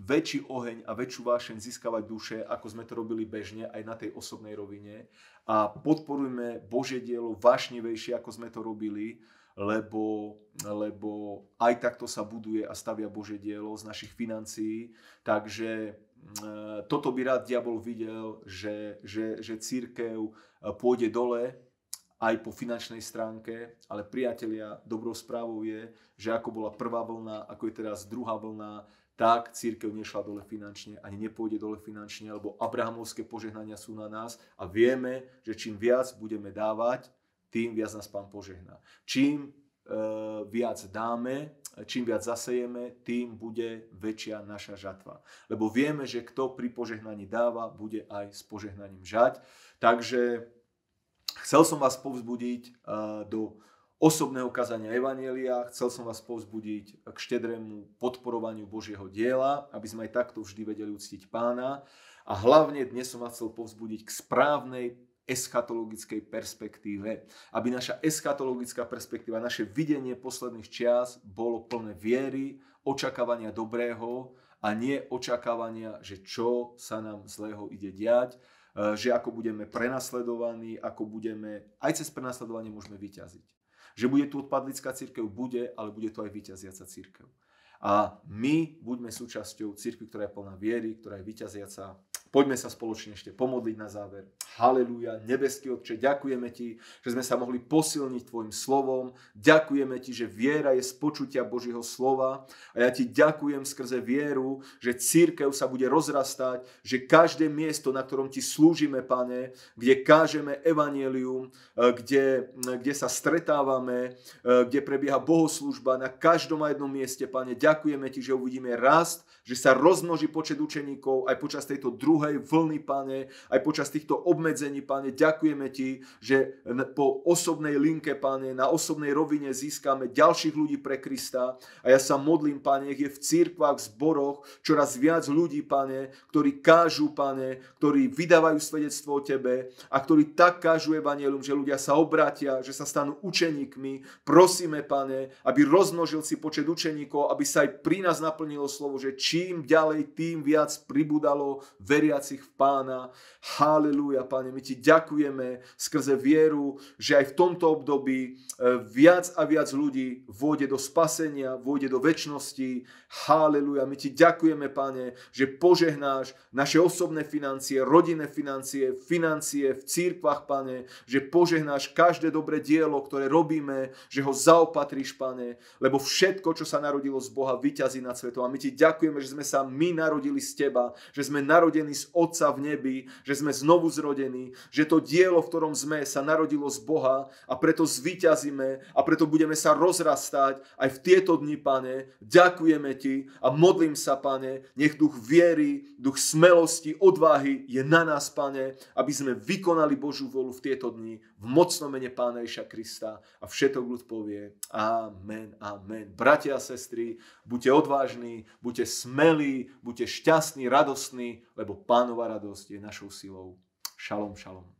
väčší oheň a väčšiu vášeň získavať duše, ako sme to robili bežne aj na tej osobnej rovine a podporujme Božie dielo vášnivejšie, ako sme to robili, lebo, lebo aj takto sa buduje a stavia Božie dielo z našich financií. Takže e, toto by rád diabol videl, že, že, že církev e, pôjde dole aj po finančnej stránke, ale priatelia, dobrou správou je, že ako bola prvá vlna, ako je teraz druhá vlna, tak církev nešla dole finančne, ani nepôjde dole finančne, lebo Abrahamovské požehnania sú na nás a vieme, že čím viac budeme dávať, tým viac nás Pán požehná. Čím e, viac dáme, čím viac zasejeme, tým bude väčšia naša žatva. Lebo vieme, že kto pri požehnaní dáva, bude aj s požehnaním žať. Takže chcel som vás povzbudiť e, do osobného kazania Evanielia. Chcel som vás povzbudiť k štedrému podporovaniu Božieho diela, aby sme aj takto vždy vedeli uctiť pána. A hlavne dnes som vás chcel povzbudiť k správnej eschatologickej perspektíve. Aby naša eschatologická perspektíva, naše videnie posledných čias bolo plné viery, očakávania dobrého a nie očakávania, že čo sa nám zlého ide diať, eh, že ako budeme prenasledovaní, ako budeme aj cez prenasledovanie môžeme vyťaziť že bude tu odpadlická církev, bude, ale bude tu aj vyťaziaca církev. A my buďme súčasťou církvy, ktorá je plná viery, ktorá je vyťaziaca, Poďme sa spoločne ešte pomodliť na záver. Halelúja, nebeský Otče, ďakujeme Ti, že sme sa mohli posilniť Tvojim slovom. Ďakujeme Ti, že viera je z počutia slova. A ja Ti ďakujem skrze vieru, že církev sa bude rozrastať, že každé miesto, na ktorom Ti slúžime, Pane, kde kážeme evanielium, eh, kde, eh, kde sa stretávame, eh, kde prebieha bohoslužba, na každom a jednom mieste, Pane, ďakujeme Ti, že uvidíme rast, že sa rozmnoží počet učeníkov aj počas tejto druhej druhej vlny, pane, aj počas týchto obmedzení, pane, ďakujeme ti, že po osobnej linke, pane, na osobnej rovine získame ďalších ľudí pre Krista a ja sa modlím, pane, je v církvách, v zboroch čoraz viac ľudí, pane, ktorí kážu, pane, ktorí vydávajú svedectvo o tebe a ktorí tak kážu evanielum, že ľudia sa obratia, že sa stanú učeníkmi. Prosíme, pane, aby rozmnožil si počet učeníkov, aby sa aj pri nás naplnilo slovo, že čím ďalej, tým viac pribudalo veri veriacich v pána. Halelúja, pane, my ti ďakujeme skrze vieru, že aj v tomto období e, viac a viac ľudí vôjde do spasenia, vôjde do väčšnosti. Halelúja, my ti ďakujeme, pane, že požehnáš naše osobné financie, rodinné financie, financie v církvach, pane, že požehnáš každé dobré dielo, ktoré robíme, že ho zaopatríš, pane, lebo všetko, čo sa narodilo z Boha, vyťazí nad svetom. A my ti ďakujeme, že sme sa my narodili z teba, že sme narodení z Otca v nebi, že sme znovu zrodení, že to dielo, v ktorom sme, sa narodilo z Boha a preto zvíťazíme a preto budeme sa rozrastať aj v tieto dni, Pane. Ďakujeme Ti a modlím sa, Pane, nech duch viery, duch smelosti, odvahy je na nás, Pane, aby sme vykonali Božú volu v tieto dni v mocnom mene Pána Ježa Krista a všetok ľud povie Amen, Amen. Bratia a sestry, buďte odvážni, buďte smelí, buďte šťastní, radostní, lebo pánova radosť je našou silou. Šalom, šalom.